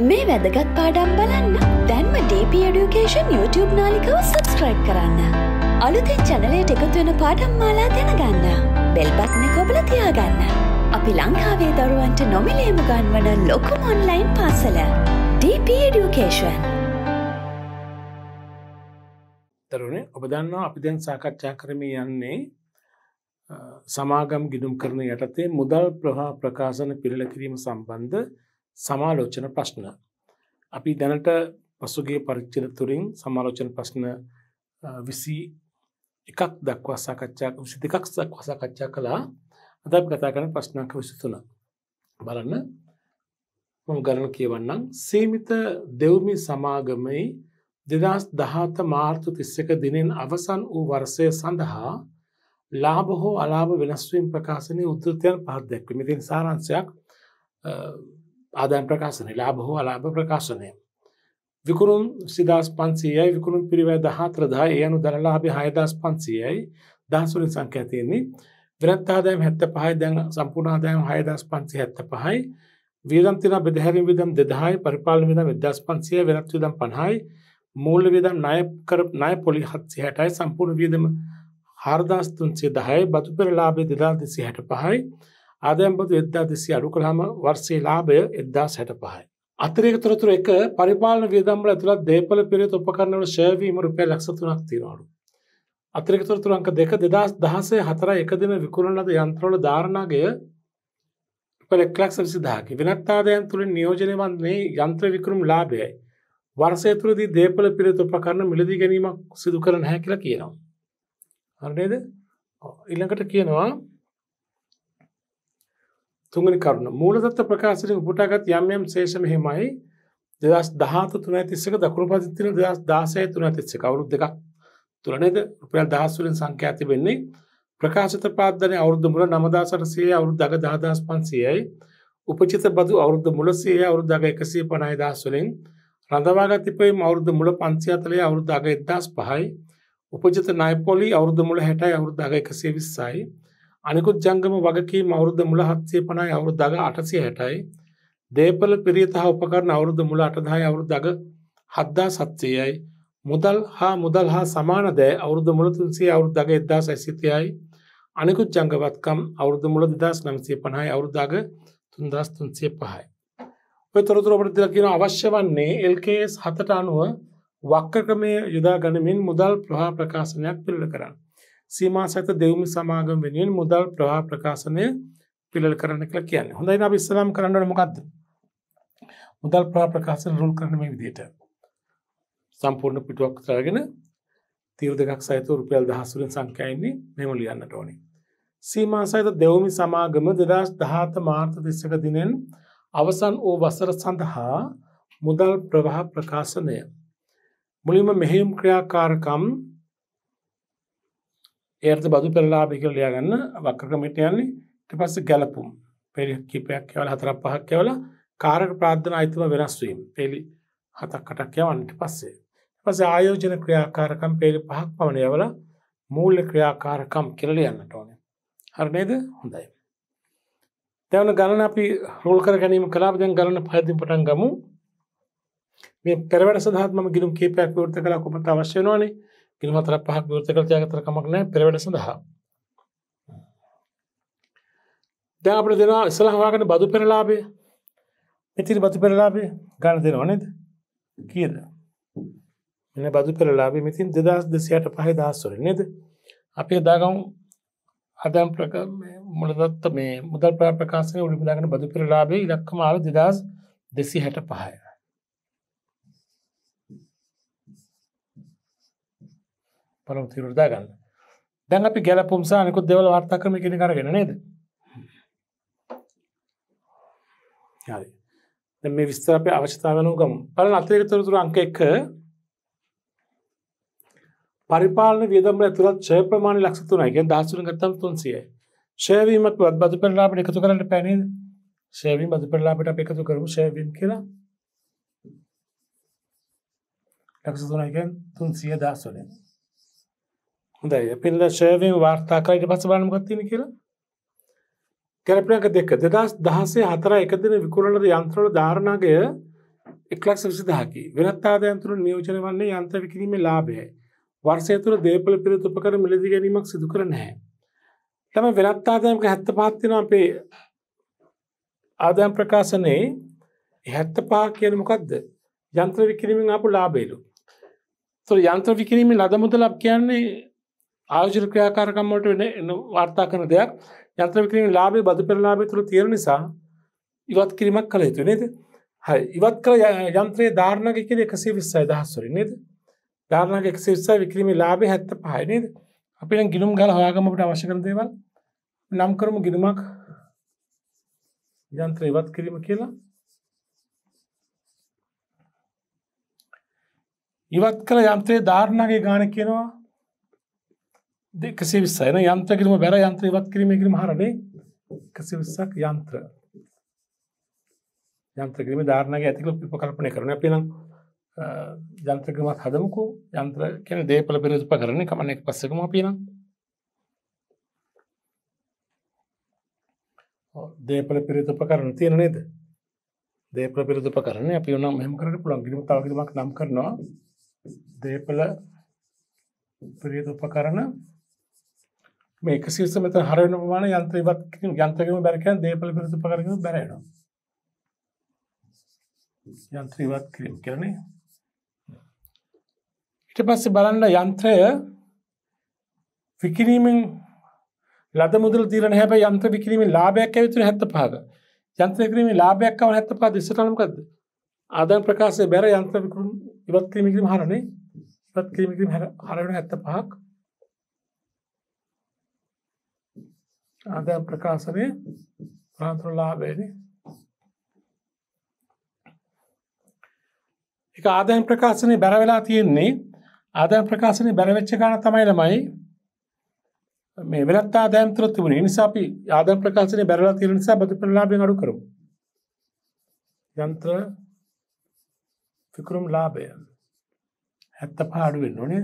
මේ වැදගත් පාඩම් බලන්න දැන්ම DP Education YouTube නාලිකව සබස්ක්‍රයිබ් කරන්න. අලුතෙන් චැනලයට එකතුවෙන පාඩම් මාලා දැනගන්න. බෙල්බත්න කොබල තියාගන්න. අපි ලංකාවේ දරුවන්ට නොමිලේම ගන්වන ලොකුම ඔන්ලයින් පාසල DP Education. තරුණ ඔබ දන්නවා අපි දැන් සාකච්ඡා කරමී යන්නේ සමාගම් ගිඩුම් කරන යටතේ මුදල් ප්‍රහා ප්‍රකාශන පිළිල කිරීම සම්බන්ධ සමාලෝචන ප්‍රශ්න. අපි දැනට පසුගේ පරිච්චිල තුරින් සමාලෝචන ප්‍රශ්න විසි එකක් දක්වා සාකච්ඡා විසි දෙකක් දක්වා සාකච්ඡා කළා අද කතා කරන ප්‍රශ්නක විසිතුන. බලන්න ගරන කියවන්නම් සීමිත දෙව්මි සමාගමයි දෙදස් දහත මාර්තු තිස්සක දිනෙන් අවසන් වූ වර්සය සඳහා ලාභ හෝ අලාභ වෙනස්වීම් ප්‍රකාශනය උත්තරතයන් පහත් දැක්වීම තින් සාරංශයක් ආදායම් ප්‍රකාශනය ලාභ හෝ අලාභ ප්‍රකාශනය. විකුණුම් සිදස් පන්සීයයි විකුණුම් පිරිවැ දහත්‍රදා ඒ අනු දරලාබි හයදස් පන්සීයයි දහසුරින් සංඛ්‍යතියන්නේ විරත්තාදායම් හැත්ත පහයි දැන් සම්පූර්ණාදායම් හයදස් පන්සි හැත්ත පහයි වීදම් තින බෙදහැරින් විදම් දෙදහයි පරිපාලන විදම් විදස් පන්සිය වෙනත් විදම් පණහයි මූල්ල විදම් නය කර නය පොලි හත්සි හැටයි සම්පූර්ණ වියදම හාර්දාස්තුන්සේ දහයි බතු පෙරලාබේ දෙදා දෙසි හැට පහයි ආදයම්බතු එදදා දෙසි අඩු කළහම වර්සේ ලාභය එදදා සැට පහයි. අතරක තොරතුර එක පරිපාලන වියදම්බල ඇතුළත් දේපල පිරිත් උපකරණවල ශයවීම රුපියල් ලක්ෂ තුනක් තියෙනවලු. අතරක තොරතුර අංක දෙක දෙදස් දහසේ හතරයි එක දින විකුණන ලද යන්ත්‍රවල ධාරණාගය පෙළක්ලක් සවිසිදාකි වෙනත් ආදයන් තුළින් නියෝජනය වන්නේ යන්ත්‍ර විකරුම් ලාභයයි. වර්සය තුළදී දේපල පිරිත් උපකරණ මිලදී ගැනීමක් සිදු කරන හැ කියලා කියනවා. හරිනේද? ඊළඟට කියනවා තුන්ගනි කරුණ මූලදත්ත ප්‍රකාශනය උපුටාගත් යම්යම් ශේෂ මෙහෙමයි දෙදස් දහත තුන තිස්සක දකුණු පතිතින දස් දාසය තුන තිස්ස කවුරු දෙක් තුළනේද රුපියල් දහස්වලින් සංඛ්‍යාති වෙන්නේ ප්‍රකාශත පාදධන අවුද්ධ මුල නමදාසට සය අවුරු දග දාදස් පන්සියයි උපචිත බදු අවුද්ධ මුලසය අවුරු දග එකසේ පනයි දස්වලින් රඳවාගතිපයි අවුරුද්ධ මුල පන්සියාතලය අවුරුද්ධ අග එදදාස් පහයි උපජත නයිපොලි අවුරුද්ධ මුල හැටයි අවුරුද්ධ අග එකසේ විස්සයි අනිකුත් ජංගම වගකීම අවුරුද්ද මුල 750යි අවුරුද්ද දග 860යි දේපල පිරිත හා උපකරණ අවුරුද්ද මුල 8000යි අවුරුද්ද දග 7700යි මුදල් හා මුදල් හා සමාන දෑ අවුරුද්ද මුල 300 අවුරුද්ද දග 1630යි අනිකුත් ජංගවත්කම් අවුරුද්ද මුල 2950යි අවුරුද්ද දග 3305යි ඔය තොරතුරු අපිට දීලා කියන අවශ්‍ය වන්නේ LKS 7ට අනුව වක්‍රක්‍රමය යොදා ගනිමින් මුදල් ප්‍රහා ප්‍රකාශනයක් පිළිල කරන්න සීමා සහිත දෙව්මි සමාගම වෙනුවෙන් මුදල් ප්‍රවාහ ප්‍රකාශනය පිළල කරන්න කියලා කියන්නේ. හොඳයි අපි ඉස්සලාම් කරන්න ඕනේ මොකද්ද? මුදල් ප්‍රවාහ ප්‍රකාශන රූල් කරන මේ විදිහට සම්පූර්ණ පිටුවක් තරගෙන තීර දෙකක් සහිත රුපියල් 10 වලින් සංඛ්‍යා ඉන්නේ මෙහෙම ලියන්නට ඕනේ. සීමා සහිත දෙව්මි සමාගම 2017 මාර්තු 31 දිනෙන් අවසන් වූ වසර සඳහා මුදල් ප්‍රවාහ ප්‍රකාශනය මුලින්ම මෙහෙයුම් ක්‍රියාකාරකම් ඒයට බදු පෙරලාභය කියලා ලියාගන්න වක්‍ර කමිටු යන්නේ ඊට පස්සේ ගැළපුම් පෙරි කිපයක් කියලා හතරක් පහක් කියලා කාරක ප්‍රාර්ථනා අයිතිම වෙනස් වීම පෙරි හතක් අටක් යවන්න ඊට පස්සේ ඊට පස්සේ ආයෝජන ක්‍රියාකාරකම් පෙරි පහක් පමණ යවලා මූල්‍ය ක්‍රියාකාරකම් කියලා ලියන්නට ඕනේ හරි නේද හොඳයි දැන් ගණන අපි රෝල් කර ගැනීම කළා දැන් ගණන පහදින් පටන් ගමු මේ පෙරවැඩ සඳහා මම ගිණුම් කීපයක් විවෘත කළා කොහොමද අවශ්‍ය වෙනවනේ පිළිම හතරක් පහක් විවෘත කරලා තියාගත්තර කමක් නැහැ පෙරවැඩ සඳහා. දැන් අපිට දෙනවා ඉස්සලා හොයාගන්න බදු පෙරලාභය. මෙතිරි බදු පෙරලාභය ගන්න දෙනව නේද? කීයද? මෙන්න බදු පෙරලාභය මෙතින් 2205 දහස් වලින් නේද? අපි දාගමු අදම් ප්‍රක මුලදත්ත මේ මුදල් ප්‍රකාශනයේ උඩ බදාගෙන බදු පෙරලාභය ඉලක්කම ආව 2265. පළම් තිරුදා ගන්න දැන් අපි ගැලපුම්සා අනිකුත් දෙවල වර්තාක්‍රම කෙන කරගෙන නේද මේ විස්තර අපේ අවශ්‍යතාව වනු ගම පල අතිරක තොරතුර අංක එක පරිපාලන වියදම්ල ඇතුළත් ශය ප්‍රමාණ ලක්ෂ තුනයිගෙන් දහසුන ගත්තම් තුන්සියයි ශයවීමක් වත් බදු පෙරලාපට එකතු කරන්න පැනද ශයවීම බදු පෙරලාපට අප එකතු කරමු ශයවීම් කියලා ලක්ෂ තුනයිගෙන් තුන්සිය දහස්වලින් හොඳයි පිල්ල ශර්වීම වාර්තා කලා ඊට පස්සේ බලන්න මොකක්ද තියෙන්නේ කියලා කැලපිනක දෙක 2016 4 එක දින විකුණන ලද යන්ත්‍රවල ධාරණාගය 120000කි වෙනත් ආදායම් තුළ නියෝජනය වන්නේ යන්ත්‍ර විකිණීමේ ලාභයයි වර්ෂය තුළ දේපල පිරිත් උපකරණ මිලදී ගැනීමක් සිදු කර නැහැ තමයි වෙනත් ආදායම්ක 75ක් තියෙනවා අපේ ආදායම් ප්‍රකාශනයේ 75 කියන්නේ මොකද්ද යන්ත්‍ර විකිණීමෙන් ආපු ලාභයලු තොර යන්ත්‍ර විකිරීමේ ලද මුදලක් කියන්නේ ආයෝජන ක්‍රියාකාරකම් වලට වෙන එන වාර්තා කරන දෙයක් යන්ත්‍ර විකිරීමේ ලාභය බදු පෙළ ලාභය තුල තියෙන නිසා ඉවත් කිරීමක් කළ යුතු නේද හරි ඉවත් කළ යන්ත්‍රයේ ධාරණක කියන එකසේ විස්සයි දහස් වලින් නේද ධාරණක එකසේ විස්සයි විකිරීමේ ලාභය හැත්ත පහයි නේද අපි නම් ගිනුම් ගාලා හොයාගමු අපිට අවශ්‍ය කරන දේවල් නම් කරමු ගිනුමක් යන්ත්‍ර ඉවත් කිරීම කියලා ඉවත් කළ යන්ත්‍රයේ ධාරණගේ ගාන කියනවා දෙකසේ විස්සයන යන්ත්‍ර කිරීම බැර යන්ත්‍ර ඉවත් කිරීම කිරීම හරනේ එකසේ විස්සක් යන්ත්‍ර යන්ත්‍ර කිරීම ධාරණගේ ඇතිකල උපකල්පනය කරන අපි නම් යන්ත්‍ර කිරීමත් හදමුකෝ යන්ත්‍ර කියන දේපල පින උපකරණේ කමන්න එක පස්සකම අපි නම් දේපල පිරිත උපකරණ තියෙන නේද දේපල පිරිත උපකරණේ අපි උනම් මෙහෙම කරන්න පුළුවන් කිරීම තව කිරීමක් නම් කරනවා දේපල පිරිත උපකරණ මේ එක සිල්ස මෙත හරවන ප්‍රමාණ යන්ත්‍රවත් යන්ත්‍රකම බැරකයන් දේපල පිරිස පකරගෙන බැරෙනවා යන්ත්‍රවත් කිරීම කියන්නේ ඊට පස්සේ බලන්න යන්ත්‍රය විකිණීමෙන් ලද මුදල් తీරන හැබැයි යන්ත්‍ර විකිණීමේ ලාභයක් ඇවිතුනේ 75ක යන්ත්‍ර විකිණීමේ ලාභයක් ආව 75 දිස්සට මොකද්ද ආදායම් ප්‍රකාශයේ බැර යන්ත්‍ර විකුණු ඉවත් කිරීම කිරීම හරනේ ඉවත් කිරීම කිරීම හරවන 75ක් ආදායම් ප්‍රකාශනය ප්‍රාන්තර ලාභයනේ ඒක ආදායම් ප්‍රකාශනය බැර වෙලා තියෙන්නේ ආදායම් ප්‍රකාශනය බැර වෙච්ච ගාණ තමයි ළමයි මේ වෙලත් ආදායම් තුල තිබුණේ ඒ නිසා අපි ආදායම් ප්‍රකාශනය බැරලා තියෙන නිසා බදු ප්‍රලාභයෙන් අඩු කරමු යන්ත්‍ර වික්‍රම ලාභය 75 අඩු වෙන්න ඕනේ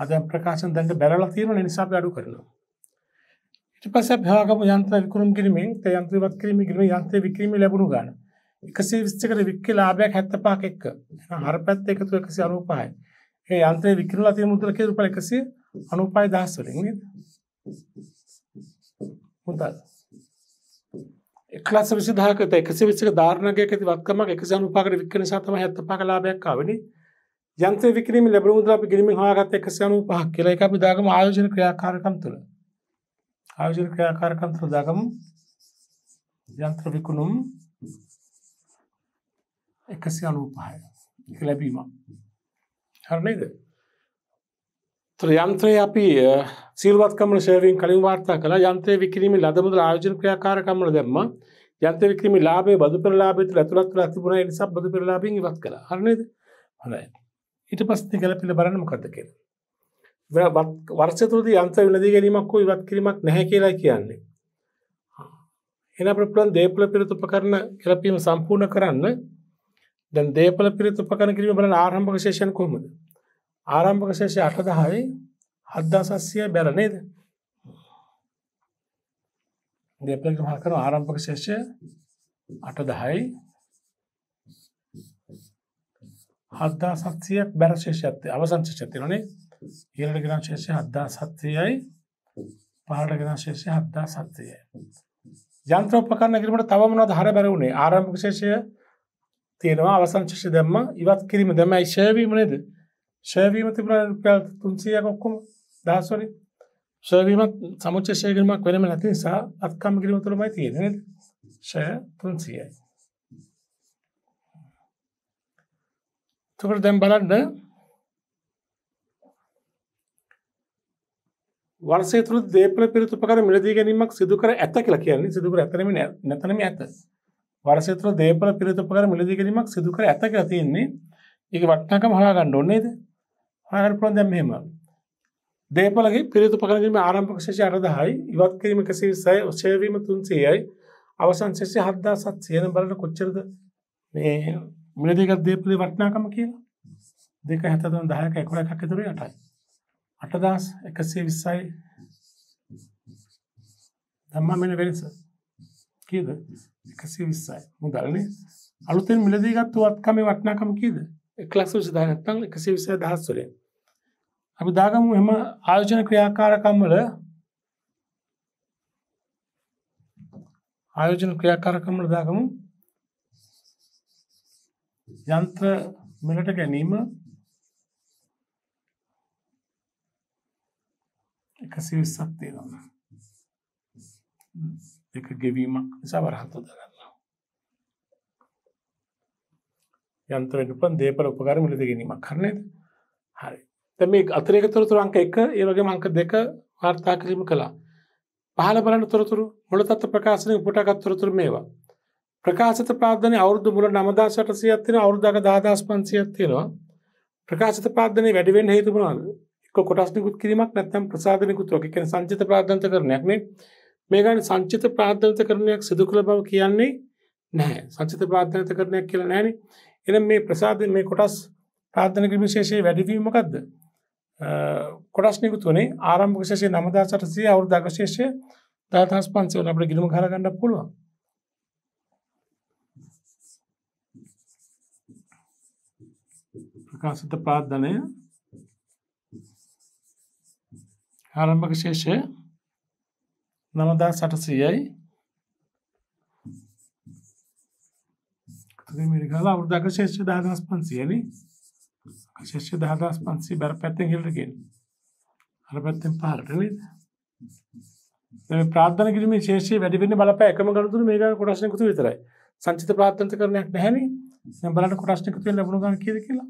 ආදායම් ප්‍රකාශන දැන් බැරලා තියෙන නිසා අපි අඩු කරනවා ඊට පස්සේ අපි හොයාගමු යන්ත්‍ර විකුණුම් කිරීමෙන් තේ යන්ත්‍රවත් කිරීම කිරීමේ යන්ත්‍රය විකිරීමේ ලැබුණු ගාණ 120කට වික්කේ ලාභයක් 75ක් එක්ක අර පැත්ත එකතු 195යි ඒ යන්ත්‍රය විකිරලා තියෙන මුදල කේ රුපියල් 195000 වලින් නේද මුදල් එකලස විසිදාහකට එකසේ විසික ධාරණගයක ඇති වත්කමක් එකසි අනුපාකට වික්කන නිසා තමයි 75ක ලාභයක් ආවෙනේ යන්ත්‍ර විකිරීම ලැබුණු මුදල අපි ගිනිමින් හොයාගත්ත 195ක් කියලා ඒක අපි දාගමු ආයෝජන ක්‍රියාකාරකම් තුළ आयोजन किया कार्यक्रम त्रुदागम यंत्र विकुनुम එකසි අනූපහය ලැබීම හරනේද තර යන්ත්‍රය අපි සිල්වත්කම ශේරීෙන් කලින් වාර්තා කළ යන්ත්‍රය විකිරීම ලදමුද ආයෝජන ක්‍රියාකාරකමල දැම්ම යන්ත්‍ර වික්‍රම ලාබේ බදු පෙරලාබේ ඇතුළත් තුළ තිබුණ නිසා බදු පෙරලාබෙන් ඉවත් කළ හරනේද හොඳයි ඊට පස්සේ ගැලපිල බලන්න මොකද්ද කියලා වර්සතුරද යන්ත විනදී ගැනීමක් වූ ඉවත් කිරීමක් නැහැ කියලා කියන්නේ. එන ප්‍රපලන් දේපල පිරිත උපකරණ කරපීම සම්පූර්ණ කරන්න දැන් දේපල පිරිත උපකරණ කිරීම බලන ආරම්භක ශේෂයන් කොහොමද? ආරම්භක ශේෂය 8000යි 7700 බැල නේද? දේපල ග්‍රහණ කරන ආරම්භක ශේෂය 8000යි 7700ක් බැල ශේෂයත් අවසන් ශේෂයත් තියෙනවා නේද? ඉහළට ගෙනා ශේෂය 7700යි පහළට ගෙනා ශේෂය 7700යි. යන්ත්‍ර උපකරණ කිරීමට තව මොනවද හර බැරි වුණේ? ආරම්භක ශේෂය තියෙනවා අවසන් ශේෂය දැම්ම ඉවත් කිරීම දැම්මයි ෂෙයා වීම නේද? ෂෙයා වීම තිබුණා රුපියල් 300ක් ඔක්කොම දහස් වලින්. ෂෙයා වීමත් සමුච්චය ෂෙයා කිරීමක් වෙනම නැති නිසා අත්කම් කිරීම තුළමයි තියෙන්නේ නේද? ෂෙයා 300යි. එතකොට දැන් බලන්න වර්සය තුළ දේපල පිරිතු පකර මිලදී ගැනීමක් සිදුකර ඇත කියලා කියන්නේ සිදුකර ඇතනම නැතනම ඇත වර්සය තුළ දේපල පිරිතු පකර මිලදී ගැනීමක් සිදුකර ඇත කියලා තියෙන්නේ ඒක වටනකම හොයා ගන්න ඕනේ නේද හොයාගන්න පුළුවන් දැන් මෙහෙම දේපලගේ පිරිතු පකර ගැනීම ආරම්භක ශේෂය 810යි ඉවත් කිරීම 120යි ඔෂය වීම 300යි අවසන් ශේෂය 7700 වෙන බලන කොච්චරද මේ මිලදීගත් දේපලේ වටනකම කියලා 2 7 3 10 11 එකක් විතර 8යි අටදස් එකසේ විස්සයි දම්මා මෙන වෙනස කියද එකසේ විස්සයි මුදල්නේ අලුතෙන් මිලදී ගත්තු වත්කම වටනාකම කියද එක්ලස් විසිදානත්තං එකසේ විසය දහස්වරය අපි දාගමු එම ආයෝජන ක්‍රියාකාරකම් වල ආයෝජන ක්‍රියාකාරකම් වල දාගමු යන්ත්‍ර මිලට ගැනීම එකසේ විස්සක් තියෙනවා එක ගෙවීමක් නිසා වරහතු දගන්නවා යන්ත්‍රෙන් උපන් දේපල උපකාර මිලද ගැනීමක් කරනේද හරි දැන් මේ අතිරේක තොරතුරු අංක 1 ඒ වගේම අංක 2 වාර්තා කිරීම කළා පහළ බලන තොරතුරු මුල තත්ත්ව ප්‍රකාශනයේ උපුටාගත් තොරතුරු මේවා ප්‍රකාශිත ප්‍රාර්ථනයේ අවුරුදු මුල 9800ක් තියෙනවා අවුරුද්දක 10500ක් තියෙනවා ප්‍රකාශිත ප්‍රාර්ථනයේ වැඩි වෙන්න හේතු මොනවාද කොටස් නිකුත් කිරීමක් නැත්නම් ප්‍රසාද නිකුත්වක්. ඒ කියන්නේ සංචිත ප්‍රාර්ථනාකරණයක් නේ. මේ ගන්න සංචිත ප්‍රාර්ථනාකරණයක් සිදු කළ බව කියන්නේ නැහැ. සංචිත ප්‍රාර්ථනාකරණයක් කියලා නැහැනේ. එහෙනම් මේ ප්‍රසාද මේ කොටස් ප්‍රාර්ථනා කිරීම විශේෂයේ වැඩිවීම මොකද්ද? කොටස් නිකුත් වුණේ ආරම්භක ශේෂයේ 9800 අවුරුදු අග ශේෂයේ 17500 වන අපිට ගිණුම ගහලා ගන්න පුළුවන්. ප්‍රකාශිත ප්‍රාර්ථනය ආරම්භක ශේෂය නමදා සටසීයයි මිරිකාල අවුරුදක ශේෂ්‍ය දහදස් පන්සියනි ශේෂ්‍ය දහදස් පන්සි බැර පැත්තෙන් හිල්ටගෙන් අර පැත්තෙන් පාටන ප්‍රාධන කිරීම ශේෂය වැඩිවෙන්න බලප එකම ගරතුර මේක කොටශ්නකුතු විතරයි සංචිත ප්‍රාර්ථන්ත කරනයක් නැහැනි බලට කොටශ්නකතු ලැබුණගන් කියද කියලා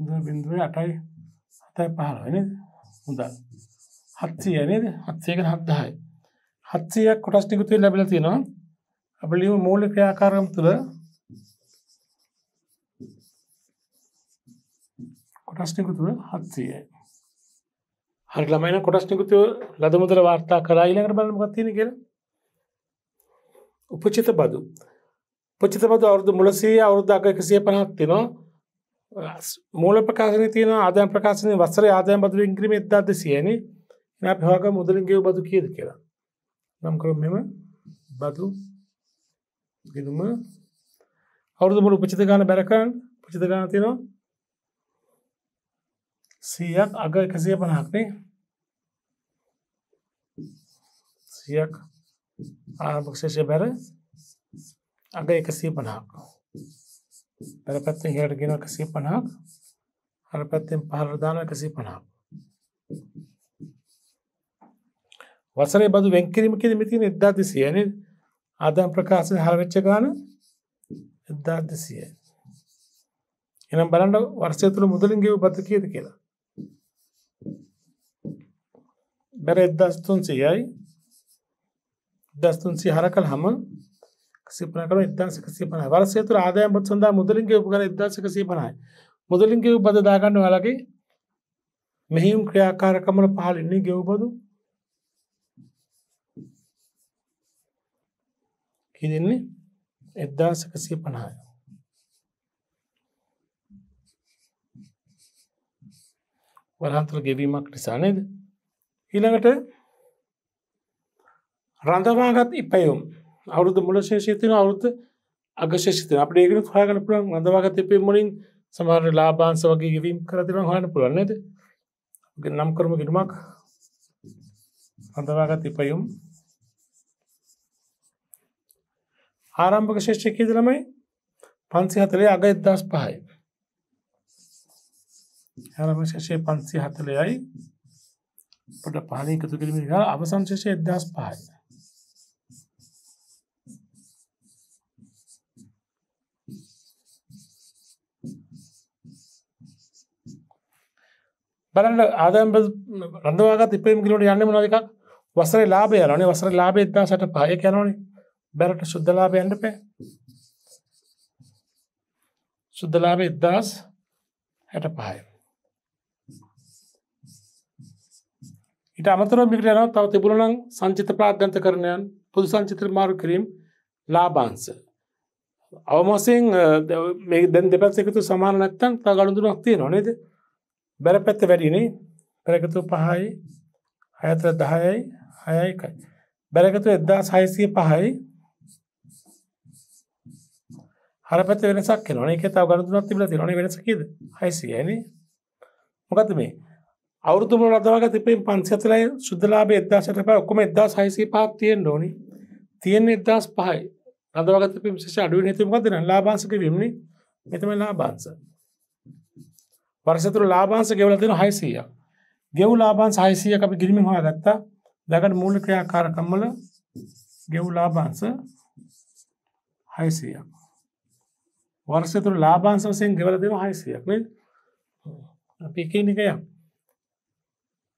බින්දුව අටයි හතයි පහලන හොඳ හත්සය නද හත්සේක හත්දායි හත්සයක් කොටස් නිකුතුව ලැබල තියෙනවා අපලිව මූල ක්‍රියාකාරම් තුළ කොටස් නිකුතුව හත්සයයි හරි ළමයින කොටස් නිකුතුව ලදමුදර වාර්තා කරා ඊළඟට බලම ගත්තින කියර උපචිත බදු පචිත බද අවුරදු මුලසේ අවුරුද්ධක එකසිය පනහත්තිනවා මූල ප්‍රකාශන තියන ආදයන් ප්‍රකාශනය වසර ආදයන් බදු ඉංග්‍රීම එදදාද සියනේ එන පිවාග මුදලින්ගේ බදු කියද කියලා නම් කර මෙම බදු ගෙනුම අවුරුදුමට උපචිත ගාන බැරකන් පුචිත ගාන තියෙනවා සියයක් අග එකසිය පණහක්නේ සියක් ආරභක්ෂේෂය බැර අග එකසිය පණහක් අර පැත්ත හට ගෙන එකසේ පනහක් අර පැත්තෙන් පහරදාන එකසේ පනහක් වසරේ බදු වෙන්කිරීම කිර මිතින එද්දා තිසියන ආදාම් ප්‍රකාශය හරවෙච්ච ගාන එද්දා තිසිය එනම් බලන්ඩ වර්ෂය තුළ මුදලින් ගෙව බත කියද කියලා බැර එද්දස්තුන් සියයි දස්තුන් සිහර කල් හම 150 කරන 1150යි. වර්ෂය තුල ආදායම් පත් සඳහා මුදලින් ගෙවපු කරන 1150යි. මුදලින් ගෙවූ පද දා ගන්න ඔයාලගේ මෙහිම් ක්‍රියාකාරකම වල පහළ ඉන්නේ ගෙවූ පද. කීදෙන්නේ 1150යි. වරහන්තර ගෙවීමක් නිසා නේද? ඊළඟට රඳවාගත් ඉපයුම් අවුරුදු මුල ශේෂයතින අවුරුද්ධ අගශේෂතය අප ඒකන හයගන පුළන් අඳවාගත එපේ මුලින් සමහර ලාබාන්ස වගේ ගෙවීම් කරතිරම් හයන පුළන්නේද නම් කරම ගිටමක් අඳවාගත් ඉපයුම් ආරම්භක ශේෂ්‍යකීද ළමයි පන්සි හතලේ අග එදදස් පහයි හැරම ශෂය පන්සි හතලයයි පට පානය එකතු කිරීම අවසංශේෂය එදදස් පහයි බලන්න ආදම් රඳවාගත් ඉපම් කිලට යන්න මනොදක වසර ලාබය යලනේ වසර ලාබේ ඉතා සට පාය කැනනේ බැරට සුද්දලාබය යන්න පේ සුද්දලාබේ ඉදදාස් හැට පහය ඉට අමතර මිට යන තව තිබුණනම් සංචිත ප්‍රාධ්‍යන්ත කරණයන් පුදු සංචිත්‍ර මාරු කිරීම් ලාබාන්ස අවමසයෙන් දැන් දෙපැත් එකතු සමාන නැත්තන් තා ගඩුදුනක් තිය නොනේද බැලපැත්ත වැඩිනේ පැරකතු පහයි අයතර දහයයි හයයි බැරකතු එදදා සයිසිය පහයි හරපත වෙනසක් නොන එක තාව ගරදුනත් තිබල තිරන වෙනසකිද හයිසියන මොකද මේ අවුරුදු රදවක තිපෙන් පන්සතරයි සුද්දලාබේ එදදාශට ප ඔක්කොම එදදා සයිසී පාක් තියෙන් ඕනි තියෙන්නේ එදදාස් පහයි අදවගත පිම ශෂ අඩුව නැතිමකදන ලාබාසක විමනි මෙතම ලාබාන්සක් වර්සතුර ලාබාන්ස ගෙවල දෙෙන හයිසීය ගෙව් ලාබාන් සහයිසිය අපි ගිරිමි හොය ගත්තා දකට මූල ක්‍රියාකාරකම්මල ගෙව් ලාබාන්ස හයිසිය වර්සතුර ලාබාන්ස වසයෙන් ගෙවල දෙෙන හයිසියක් න අපි එකනකය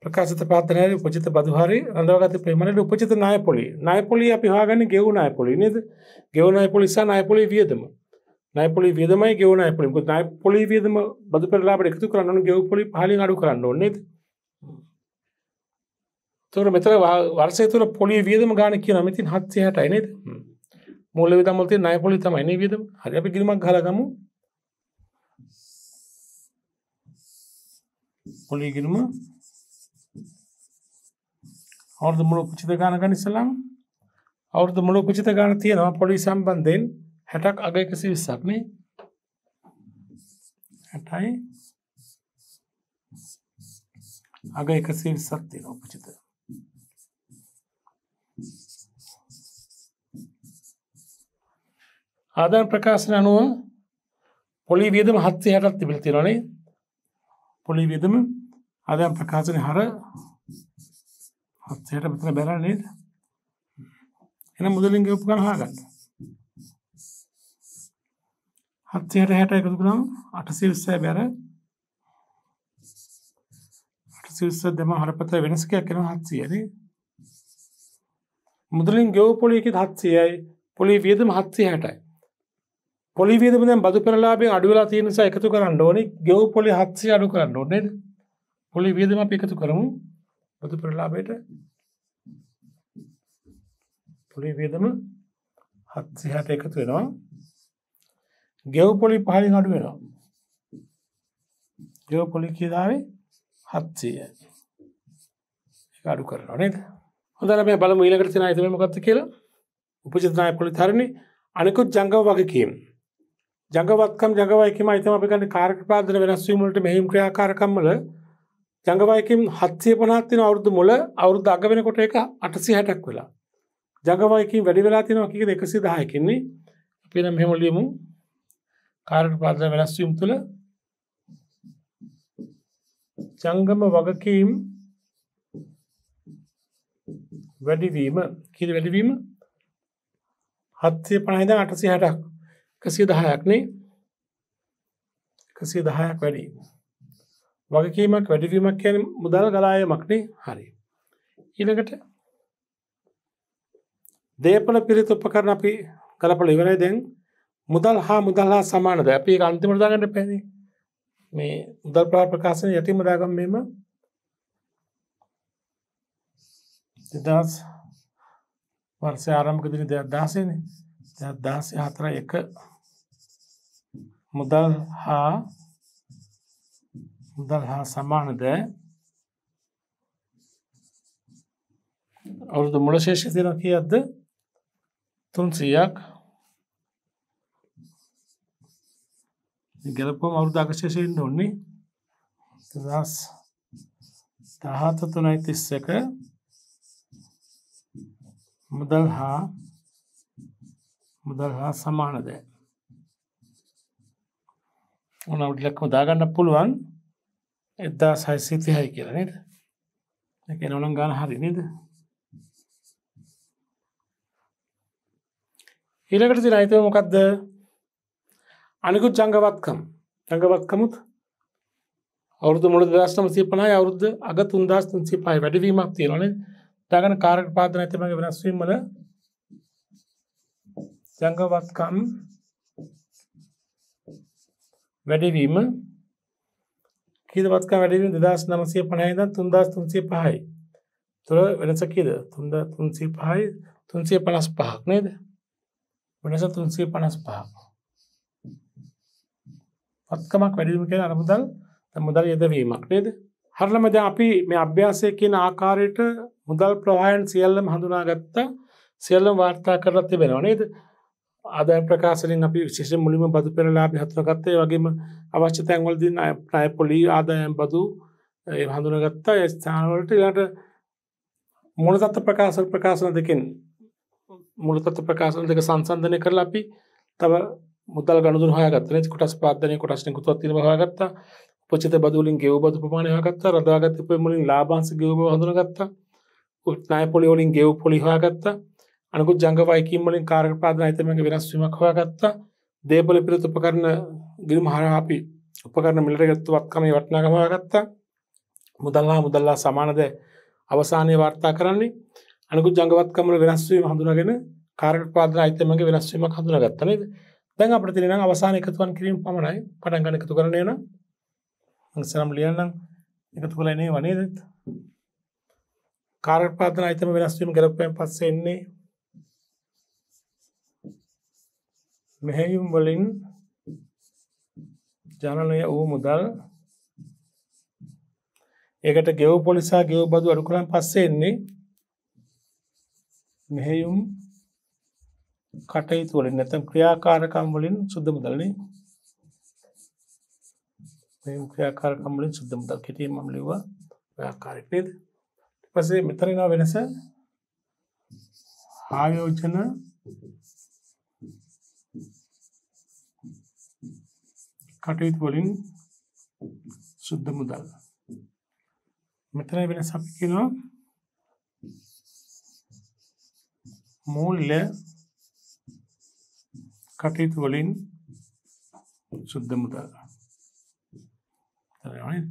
ප්‍රකාශත පාතනය උපචිත බදහරි අඳවගත පෙමනට උපචිත නාය පොලි නාය පොලි අපි හාගන්න ගෙව් නාය පොලි නද ගෙවනය පොලිසා නාය පොලි වියදම නයි පොලි වියදමයි ගෙවන පොලි නයි පොලි වියදම බද පෙරලාට එකතු කරන්න ගෙව පොලි පාලි අඩු කරන්න ඕන්නේ තොර මෙතර වර්සය තුර පොලි වියදම ගාන කියන මතින් හත්සේ හට අයිනෙද මුල්ල විදමතේ නයි පොලි තම අයින වියදම හරි අපි ගිරිමක් හලගමු පොලිගිරම අවුද මුළු කුචිත ගාන ගනිස්සලම් අවුද මුළු කුචිත ගාන තියෙනවා පොලි සම්බන්ධයෙන් හැටක් අග එකසි විස්සක්නේ හැටයි අග එකසේ විස්සත් තියෙන උපචිත ආදාන ප්‍රකාශන අනුව පොලි වියදම හත්සේ හැටත් තිබිල තිරනේ පොලි වියදම ආදාන ප්‍රකාශන හර හත්සයට මෙතන බැලන්නේ එන මුදලින් ගපු ගන්න හාගන්න හත්සියට හැට එකතු කළම් අටසි උස්සෑ බැර සිස්ස දෙම හරපත වෙනස්කයක් කෙන හත්සියද මුදලින් ගෝ පොලික හත්සියයි පොලි වියදම හත්සි හැටයි පොලි වියදම දැන් බදු පෙරලාබෙන් අඩුවෙලා තියෙන නිසා එකතු කරන්න ඕනේ ගෝ පොලි හත්සිය අඩු කරන්න ඕනේ පොලි වියදම අපි එකතු කරමු බදු පෙරලාබයට පොලි වියදම හත්සි හැට එකතු වෙනවා ගෙව්පොලි පහලින් අඩු වෙනවා ගෙව්පොලි කියදාවේ හත්සය අඩු කරන නේද හොඳර මේ බල මීලකට තින අතම මොකක්ත කියලා උපජතනාය පොලි තරණි අනෙකුත් ජංගව වගකීම් ජංගවත්කම් ජගවයිකම අයිතම අපි කන්න කාරක පාදන වෙනස්වීමට මෙහිම් ක්‍රියාකාරකම්මල ජංගවයිකම් හත්සය පනාත්තින අවුරදු මුල අවුරුදු අග වෙනකොට එක අටසි හැටක් වෙලා ජගවයිකින් වැඩි වෙලා තිනවා කික එකසි දායකින්නේ පින මෙහමලියමු කාරණ පාද වෙනස්වීම් තුළ ජංගම වගකීම් වැඩිවීම කිර වැඩිවීම හත්සය පනහිද අටසි හටක් කසිය දහයක්නේ කසිය දහයක් වැඩි වගකීමක් වැඩිවීමක් කියන මුදල් ගලාය මක්නේ හරි ඊළඟට දේපල පිරිත් උපකරන අපි කලපල ඉවරයි දැන් මුදල් හා මුදල් හා සමානද අපි අන්තිමරදාගට පැදි මේ මුදල් ප්‍රා ප්‍රකාශන යතිම දාගම් මෙම දෙදස් වර්ෂය ආරම්භක දින දෙයක් දාසේන දෙයක් දාසේ හතර එක මුදල් හා මුදල් හා සමානද අවුරුදු මුල ශේෂ තින කියද්ද තුන් සීයක් ගැලපුවම අවුරුදු අක්ෂේෂය එන්න ඕනේ 17331 මුදල් හා මුදල් හා සමානද ඕන අවුරුදු ලක්ෂම දාගන්න පුළුවන් 1636 කියලා නේද ඒක එනවනම් ගන්න හරි නේද ඊළඟට තියෙන අයිතම මොකක්ද අනිකුත් ජංගවත්කම් ජංගවත්කමුත් අවුදු මුල දශනම සීපනයි අවුද්ධ අග තුන්දස්තුන් සිපයි වැඩවීමක් තියෙනන දගන කාරක පාදන ඇතිමගේ වෙනස්වීමල ජංගවත්කම් වැඩවීම කීදවත්ක වැඩවීම දෙදස් නමසය පනයිද තුන්දස් තුන්සේ පහයි තුර වෙනසකීද තුන්ද තුන්සේ පහයි තුන්සේ පනස් පහක් නේද වෙනස තුන්සේ පනස් පහක් අත්කමක් වැඩීම කියලා අරමුදල් මුදල් යදවීමක් නේද හරලමද අපි මේ අභ්‍යාසය කියන ආකාරයට මුදල් ප්‍රවායන් සියල්ලම හඳුනාගත්තා සියල්ලම් වාර්තා කරලා තිබෙනවා නේද ආදාය ප්‍රකාශනෙන් අපි විශේෂයෙන් මුලින්ම බදු පෙරලාභ හඳුනාගත්තා ඒ වගේම අවශ්‍ය තැන්වලදී ණය පොලී ආදායම් බදු ඒ හඳුනාගත්තා ඒ ස්ථානවලට ඊළඟට මූලතත්ත්ව ප්‍රකාශන ප්‍රකාශන දෙකෙන් මූලතත්ත්ව ප්‍රකාශන දෙක සංසන්දනය කරලා අපි තව මුදල් ගනුදු හයගත්තන කොටස් පාදනය කොටස්න කුත්තින හගත්තා පචත බදුලින් ගෙව බදු ප්‍රමාණයගත්ත රදාගත පමලින් ලාබාන්ස ගෙව හඳුනගත්තා උත්නාය පොලිවලින් ගෙව් පොලිහාගත්තා අනකු ජංගවයිකීමලින් කාරක පාදන අතමක වෙනස්වීමක් හොයාගත්තා දේපල පිරත උපකරන ගිරිම හරහාපි උපකරන මිලටගත්තු වත්කමේ වටනාගමයාගත්තා මුදල්ලා මුදල්ලා සමානද අවසානය වාර්තා කරන්නේ අනකු ජංගවත්කමල වෙනස්වීම හඳුනගෙන කාරක පාදන අතමක වෙනස්වීමක් හඳුනගත්තනේද දැන් අපට තිරෙන අවසාන එකතුවන් කිරීම පමණයි පටන් ගන්න එකතු කරනය නම් අසනම් ලියන්නම් එකතු කලනේ වනේදත් කාරට පාතන අයිතම වෙනස්වීම කරපයන් පස්සෙන්නේ මෙහැයුම් වලින් ජනනය වූ මුදල් ඒකට ගෙව් පොලිසා ගෙව් බදු අඩු කළන් පස්සෙන්නේ මෙහෙයුම් කටයුතු වලින් නැත්නම් ක්‍රියාකාරකම් වලින් සුද්ධ මුදල්නේ මේ ක්‍රියාකාරකම් වලින් සුද්ධ මුදල් කෙටියෙන් මම ලිව්වා ක්‍රියාකාරක නේද ඊට පස්සේ මෙතන එනවා වෙනස ආයෝජන කටයුතු වලින් සුද්ධ මුදල් මෙතන වෙනස අපි කියනවා මූල්‍ය කටයුතු වලින් සුද්ධ මුදා ගන්න.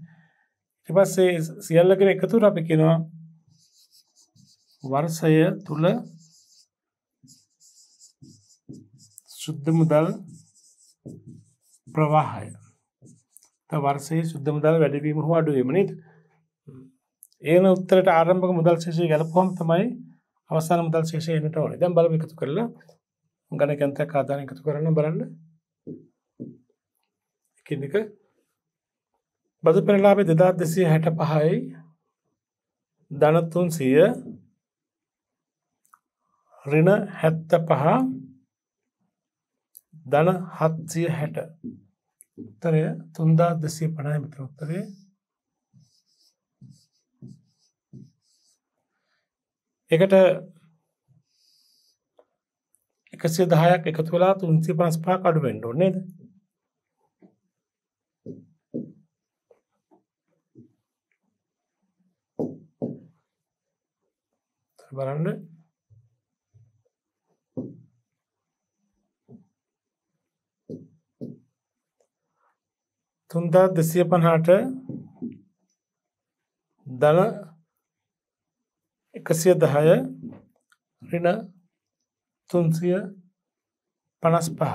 ඊට පස්සේ සියල්ල කියන එකතුර අපි කියනවා වර්ෂය තුල සුද්ධ මුදල් ප්‍රවාහය. වර්ෂයේ සුද්ධ මුදල් වැඩිවීම හෝ අඩුවීම නේද? ඒන උත්තරට ආරම්භක මුදල් ශේෂය ගැලපුවම තමයි අවසාන මුදල් ශේෂය එන්නට ඕනේ. දැන් බලමු එකතු කරලා ගණ කැන්තයක් ආදාන එකතු කරන්න බලන්න එකින් එක බදු පෙනලාබේ දෙදා දෙසිය හැට පහයි ධනතුන් සිය රින හැත්ත පහ ධන හත්සිය හැට උත්තරය තුන්දා දෙසී පනයි මිතර උත්තරේ එකට එකසිය දහයක් එකතු වෙලා තුන්සිය පනස් පහ කඩු වෙන්ඩෝ නේද බලන්න තුන්දා දෙසිය පණහාට දන එකසිය දහය රින තුන්සිය පනස් පහ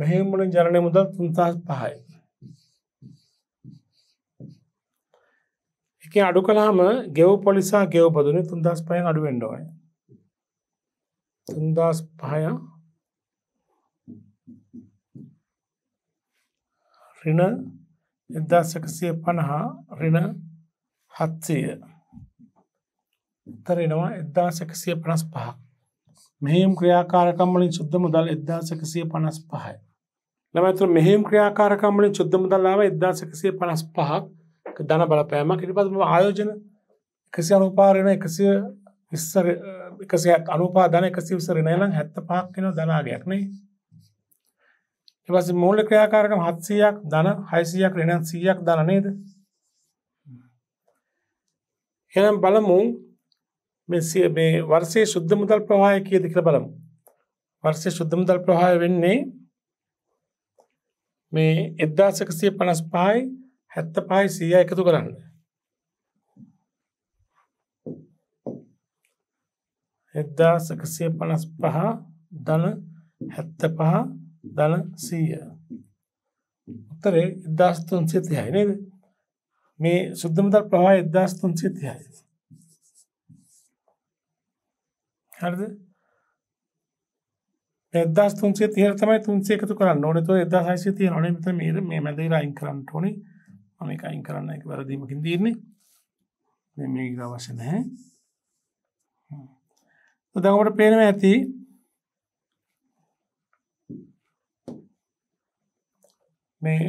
මෙහෙමුණ ජරණය මුදල් තුන්සාහ පහයි එක අඩු කළාම ගෙව් පොලිසා ගෙව් පදන තුන්දස් පය අඩු වෙන්ඩෝයි තුන්දස් පහය රින එදදාසකසිය පණහා රින හත්සය තරෙනවා එදදාසකසිය පනස් පහක් මෙහිම් ක්‍රියාකාරකම් වලින් සුද්ධ මුදල් 1155යි. ළමයිතුරු මෙහිම් ක්‍රියාකාරකම් වලින් සුද්ධ මුදල් ආව 1155ක් ධන බලපෑමක් ඊට පස්සේ ආයෝජන 195 වෙන 120 195 ධන 120 වෙන නම් 75ක් වෙන ධනාගයක් නේ. ඊට පස්සේ මූල්‍ය ක්‍රියාකාරකම් 700ක් ධන 600ක් ඍණ 100ක් ධන නේද? එහෙනම් බලමු මේ මේ වර්ෂයේ සුද්ධ මුදල් ප්‍රවාහය කීයද කියලා බලමු. වර්ෂයේ සුද්ධ මුදල් ප්‍රවාහය වෙන්නේ මේ 1155යි 75යි 100යි එකතු කරන්න. එක්දාසකසිය පනස් පහ දන හැත්ත පහ දන සීය උත්තරේ එදදාස්තුන් සිතියයි නේද මේ සුද්ධමතල් ප්‍රහා එදදාස්තුන් සිතියයි හරිද එදස් තුන්සේ තිය තමයි තුන්සේ එකතු කරන්න ඕනතු එදා සයිසිය තිය නොන මෙත මේර මේ මැදේ රයින් කරන්න ඕනි මම එක අයින් කරන්න එක වැරදීමකින් දීරන්නේ මේ අවශ්‍ය නැහැ දඟට පේනව ඇති මේ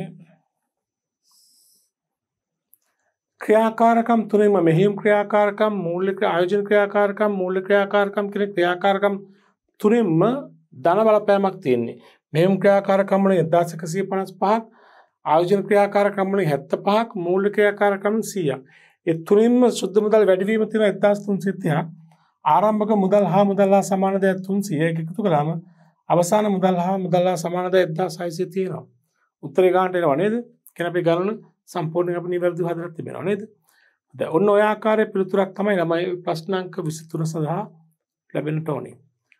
ක්‍රියාකාරකම් තුනෙම මෙහිම් ක්‍රියාකාරකම් මූලික ආයෝජන ක්‍රියාකාරකම් මූලික ක්‍රියාකාරකම් කෙන ක්‍රියාකාරකම් තුනෙන්ම ධන බලපෑමක් තියෙන්නේ මෙහිම් ක්‍රියාකාරකම්මන එදදාසකසිය පනස් පහක් ආයෝජන ක්‍රියාකාරකම්මන හැත්ත පහක් මූලික ක්‍රියාකාරකම් සීයක් එතුනින්ම සුද්ධ මුදල් වැඩවීම තින එදදාස් තුන් සිතියා ආරම්භක මුදල් හා මුදල්ලා සමානද තුන් සිය එකතු කළාම අවසාන මුදල් හා මුදල්ලා සමානද එදදා සයිසිය තියෙනවා උත්තරේ ගාන්ට එනවනේද කෙනපි ගණන සම්පූර්ණ අප නිවැරදි හදරත් තිබෙනවා නේද ද ඔන්න ඔයාකාරය පිළිතුරක් තමයි ළමයි ප්‍රශ්නංක විසිතුර සඳහා ලැබෙන ටෝනේ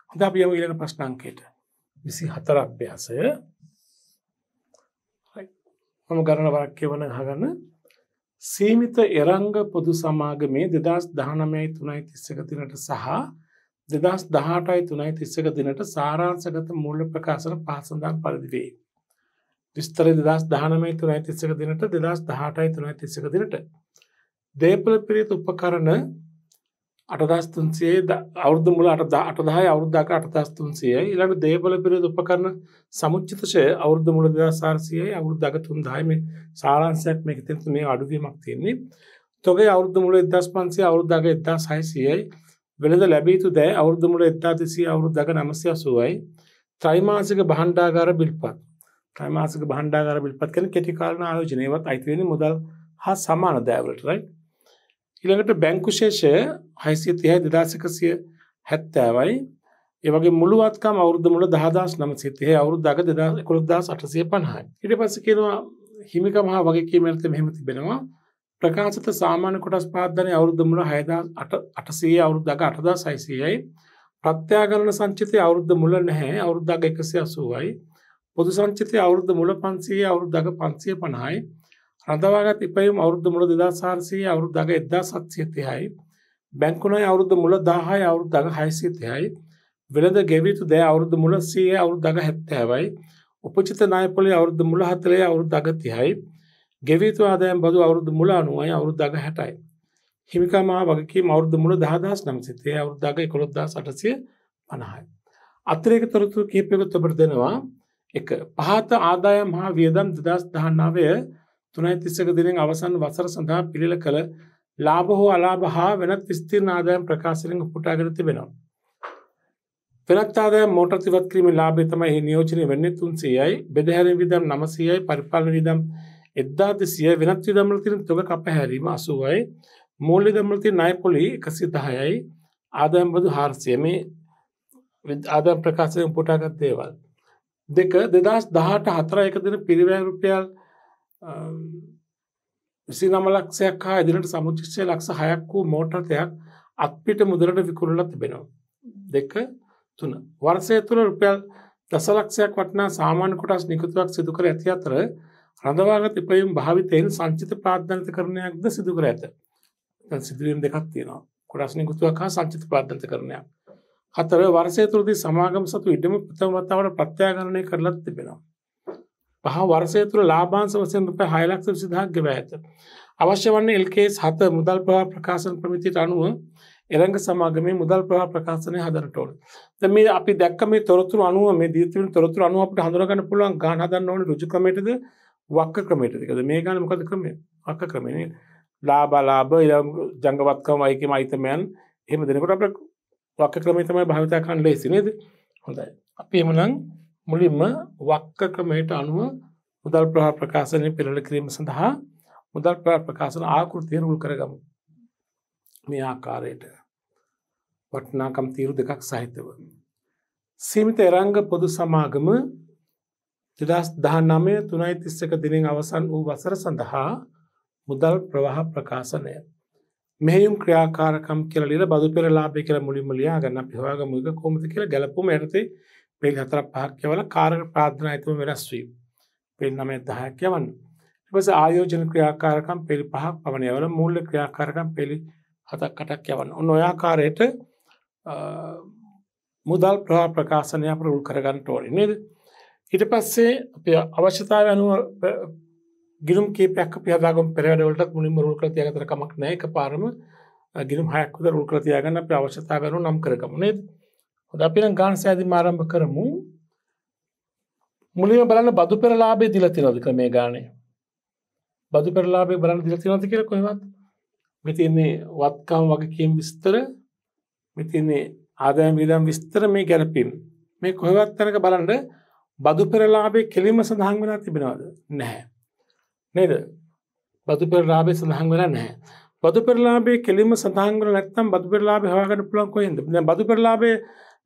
හොඳ අප යම ඉලෙන ප්‍රශ්නංකයට විසි හතර අභ්‍යාසය මම ගරණ වරක්්‍ය වන හගන්න සීමිත එරංග පොදු සමාගමේ දෙදස් දහනමයි තුනයි තිස්සක දිනට සහ දෙදස් දහටයි තුනයි තිස්සක දිනට සාරාන්සගත මුල්ල ප්‍රකාශන පාසඳක් පරිදිවේ විස්තර දෙදස් දානමයි තුනයි තිස්සක දිනට දෙදස් දහටයි තුනයි තිස්සක දිනට දේපල පිරිත් උපකරණ අටදස් තුන්සියේ අවුරදු මුල අට අටදාය අවුරුද්ධක අටදස් තුන්සියයි ඊළඟ දේපල පිරිත් උපකරණ සමුච්චිතශය අවුරුදු මුල දෙදසාරසියයි අවුරුද්ධක තුන්දායම සාරාංශයක් මේක තින් මේ අඩුවීමක් තියෙන්නේ තොගේ අවුරුදු මුල එදස් පන්සිය අවුරුද්ධක එදා සයිසියයි වෙළඳ ලැබීතු දෑ අවුරුදු මුල එදා තිසිය අවුරුද්ධක නමසය සුවයි ත්‍රයිමාසික බහණ්ඩාගාර බිල්පත් ත්‍රෛමාසික භණ්ඩාගාර බිල්පත් කරන කෙටි කාලන ආයෝජනයවත් අයිති වෙන්නේ මුදල් හා සමාන දෑවලට රයිට් ඊළඟට බැංකු ශේෂය 630 2170යි ඒ වගේ මුළු වත්කම අවුරුදු මුල 10930 අවුරුදු අග 11850යි ඊට පස්සේ කියනවා හිමිකම හා වගකීම යටතේ මෙහෙම තිබෙනවා ප්‍රකාශිත සාමාන්‍ය කොටස් පාදනය අවුරුදු මුල 6800 අවුරුදු අග 8600යි ප්‍රත්‍යාගරණ සංචිතය අවුරුද්ද මුල නැහැ අවුරුද්දක් 180යි පොදු සංචිතය අවුරුද්ධ මුල 500 අවුරුදු දක 550යි රඳවාගත් ඉපැයුම් අවුරුදු මුල 2400 අවුරුදු දක 1730යි බැංකු ණය අවුරුදු මුල 1000යි අවුරුදු දක 630යි වෙළඳ ගෙවිය යුතු දෑ අවුරුදු මුල 100යි අවුරුදු දක 70යි උපචිත ණය පොලේ අවුරුදු මුල 40යි අවුරුදු දක 30යි ගෙවිය යුතු ආදායම් බදු අවුරුදු මුල 90යි අවුරුදු දක 60යි හිමිකා මහා වගකීම් අවුරුදු මුල 10970යි අවුරුදු දක 11850යි අතිරේක තොරතුරු කිහිපයක් ඔබට දෙනවා එක පහත ආදායම් හා වියදම් දෙදස් දහන්නාවය තුනයි තිස්සක දිනෙන් අවසන් වසර සඳහා පිළිල කළ ලාභ හෝ අලාභ හා වෙනත් ස්තිරණ ආදායම් ප්‍රකාශරෙන් උපුටාගෙන තිබෙනවා. වෙනත් ආදායම් මෝටර් තිවත් කිරීමේ ලාභය තමයි මේ නියෝජනය වෙන්නේ 300යි බෙදහැරීම් වියදම් 900යි පරිපාලන වියදම් 1200යි වෙනත් වියදම් වල තියෙන තොග කපහැරීම 80යි මූල්‍ය වියදම් වල තියෙන ණය පොලි 110යි ආදායම් බදු 400 මේ ආදායම් ප්‍රකාශයෙන් උපුටාගත් දේවල්. දෙක දෙදස් දහට හතර එක දෙන පිරිවෑරුපියල් සිනමලක්ෂයක් හා ඉදිනට සමුචිෂය ලක්ෂ හයක් වූ මෝටර්තයක් අත්පිට මුදරට විකුරල තිබෙනවා. දෙක තුන. වර්සය තුළ රුපියල් දසලක්ෂයක් වටනා සාමාන්‍ය කොටස් නිකුතුවක් සිදුකර ඇති අතර රඳවාග තිපයුම් භාවිතයෙන් සංචිත ප්‍රාධ්ධනත කරණයක්ද සිදුකර ඇත. සිදුවීම් දෙකක් තියෙනවා කොටස් නිකුතුවක් හා සංචිත ප්‍රාධ්ධත කරණයක්. හතර වර්සය තුරදි සමාගම සතු ඉඩම ප්‍රථමවත්තාවට ප්‍රත්‍යාගණය කරලත් තිබෙනවා. පහ වර්සය තුළ ලාබාන්ස වසයෙන් රුප හයලක්ෂ සිදහක් ගෙව ඇත. අවශ්‍ය වන්නේ එල්කේස් හත මුදල් ප්‍රවා ප්‍රකාශන ප්‍රමිතිට අනුව එරංග සමාගමේ මුදල් ප්‍රවා ප්‍රකාශනය හදරටෝල්. ද මේ අපි දැක්ක මේ තොරතුර අනුව මේ දීතිවන තොරතුර අනුව අපට හඳුරගන්න පුළුවන් ගාන හදන්න ඕන රුජුකමටද වක්ක ක්‍රමේටදකද මේ ගාන මොකද ක්‍රමය අක්ක ක්‍රමණය ලාබලාබ ඉ ජංගවත්කම අයිකම අයිතමයන් එහෙම දෙනකොට අපට වක්ක ක්‍රමේ තමයි භාවිතා කරන්න ලේසි නේද? හොඳයි. අපි එමුනම් මුලින්ම වක්ක ක්‍රමයට අනුව මුදල් ප්‍රවාහ ප්‍රකාශනය පෙරළ කිරීම සඳහා මුදල් ප්‍රවාහ ප්‍රකාශන ආකෘතිය රුල් කරගමු. මේ ආකාරයට වටිනාකම් තීරු දෙකක් සහිතව සීමිත එරංග පොදු සමාගම දෙදස් දහනමය තුනයි තිස්සක දිනෙන් අවසන් වූ වසර සඳහා මුදල් ප්‍රවාහ ප්‍රකාශනය මෙහයුම් ක්‍රියාකාරකම් කියලට බදු පෙරලාබය කියල මුලින්ම ලියා ගන්න පිවාගමක කොමති කියල ගැලපුම ඇතේ පෙල් හතර පහක්්‍යවල කාර ප්‍රාධන ඇතුම වෙනස්වී පෙන්නම දහක්්‍යවන්න එපස ආයෝජන ක්‍රියාකාරකම් පෙළි පහක් පමණයවල මුල්ල ක්‍රියාකාරකම් පෙළි හතක් කටක් යවන්න ඔන්න ඔයාකාරයට මුදල් ප්‍රහා ප්‍රකාශනය අප රුල් කරගන්න ටෝරි නේද ඊට පස්සේ අප අවශ්‍යතාව අනුව ගිරුම් කේපයක් පියාගම පෙරවැඩවලට මුලින්ම රුල් කර තියාගන්න කමක් නැහැ එකපාරම ගිරුම් හයක් විතර රුල් කර තියාගන්න අපි අවශ්‍යතාව ගන්නු නම් කරගමු නේද හොඳ අපි නම් ගාන සෑදීම ආරම්භ කරමු මුලින්ම බලන්න බදු පෙරලාභේ දීලා තියෙනවද ක්‍රමයේ ගානේ බදු පෙරලාභේ බලන්න දීලා තියෙනවද කියලා කොහෙවත් මේ තියෙන්නේ වත්කම් වගකීම් විස්තර මේ තියෙන්නේ ආදායම් වියදම් විස්තර මේ ගැළපීම් මේ කොහෙවත් තැනක බලන්න බදු පෙරලාභේ කෙලින්ම සඳහන් වෙලා තිබෙනවද නැහැ නේද බදු පෙරලාබේ සඳහන් වෙලා නැහැ බදු පෙරලාබේ කෙලින්ම සඳහන් කරලා නැත්නම් බදු පෙරලාබේ හොයාගන්න පුළුවන් කොහෙන්ද දැන් බදු පෙරලාබේ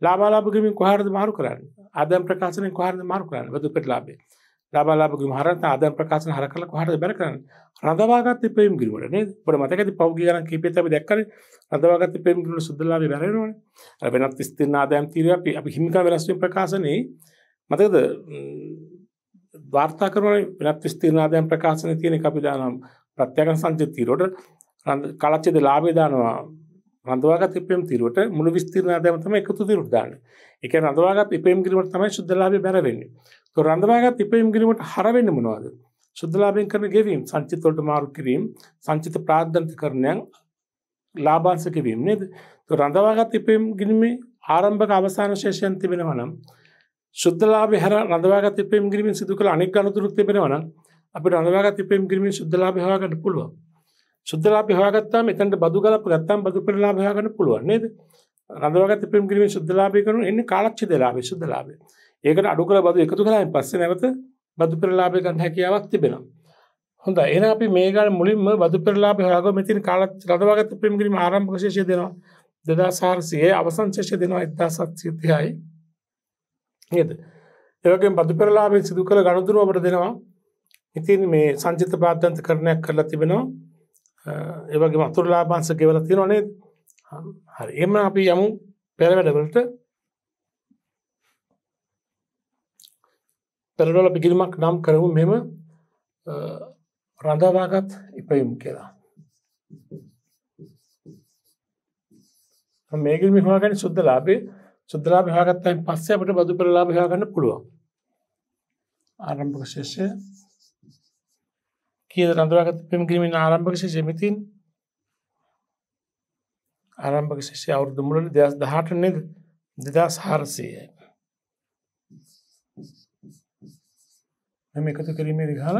ලාභාලාභ ගමින් කොහරද මාරු කරන්නේ ආදායම් ප්‍රකාශනෙන් කොහරද මාරු කරන්නේ බදු පෙරලාබේ ලාබලාබ මහරත අද ප්‍රකාශන හර කල කොහට බැර කරන්න රඳවාගත් පෙම් ගිරුවට නේ පොට මතකති පෞග ගන කීපේ අපි දැක්කර රඳවාගත් පෙම් ගිරු සුදලාබ බැරෙනවන වෙනත් ස්තිරන ආදයම් තීර අපි අපි හිමික වෙනස්වීම ප්‍රකාශනයේ මතකද වාර්තා කරන වෙනත් ස්තිරනාදයන් ප්‍රකාශන තියෙන අපි දානම් ප්‍රත්‍යකන් සංචිත තීරුවට කලච්ඡේද ලාභය දානවා රඳවාගත් ඉපෙම් තීරුවට මුළු විස්තිරනාදයම තමයි එකතු තීරුවට දාන්නේ. ඒ කියන්නේ රඳවාගත් ඉපෙම් කිරීමට තමයි සුද්ධ ලාභය බැර වෙන්නේ. ඒක රඳවාගත් ඉපෙම් කිරීමට හර වෙන්නේ මොනවද? සුද්ධ ලාභයෙන් කරන ගෙවීම් සංචිත වලට මාරු කිරීම සංචිත ප්‍රාර්ථනාකරණයන් ලාභාංශ කිරීම නේද? ඒක රඳවාගත් ඉපෙම් ගිනීමේ ආරම්භක අවසාන ශේෂයන් තිබෙනවා නම් ශුද්ධලාභය හැර රඳවාගත් ඉපෙම් කිරීමෙන් සිදු කළ අනෙක් අනතුරුත් තිබෙනවා නම් අපිට රඳවාගත් ඉපෙම් කිරීමෙන් ශුද්ධලාභය හොයාගන්න පුළුවන්. ශුද්ධලාභය හොයාගත්තාම එතනට බදු ගලප ගත්තාම බදු පරිලාභය හොයාගන්න පුළුවන් නේද? රඳවාගත් ඉපෙම් කිරීමෙන් ශුද්ධලාභය කරන එන්නේ කාලච්ඡේදලාභය ශුද්ධලාභය. ඒකට අඩු කළ බදු එකතු කළායින් පස්සේ නැවත බදු පරිලාභය ගන්න හැකියාවක් තිබෙනවා. හොඳයි එහෙනම් අපි මේ ගාන මුලින්ම බදු පරිලාභය හොයාගමු මෙතන කාලච්ඡ රඳවාගත් ඉපෙම් කිරීම ආරම්භක ශේෂය දෙනවා. 2400 අවසන් ශේෂය දෙනවා 1730යි. නේද ඒවගේ බදු පෙරලාමෙන් සිදු කළ ගණුදුරුව අපට දෙනවා ඉතින් මේ සංචිත පාත්තන්ත කරණයක් කරලා තිබෙනවා ඒවගේ මතුරලා පන්ස ගෙවල තියෙනවනේ හරි එම අපි යමු පෙරවැඩවලට පෙරවල පිකිරීමක් නම් කරමු මෙම රඳවාගත් ඉපයුම් කියලා මේගිල් මිහවාගැන සුද්ද ලාබේ සුද්‍රලාභ හොයාගත්තයින් පස්සේ අපිට බදු පෙරලාභ හොයාගන්න පුළුවන්. ආරම්භක ශේෂය කීයද රඳවාගත් පෙම් කිරීමේ ආරම්භක ශේෂය මෙතින් ආරම්භක ශේෂය අවුරුදු මුළුල්ලේ 2018 නේද 2400යි. මෙම එකතු කිරීමේ රිහාල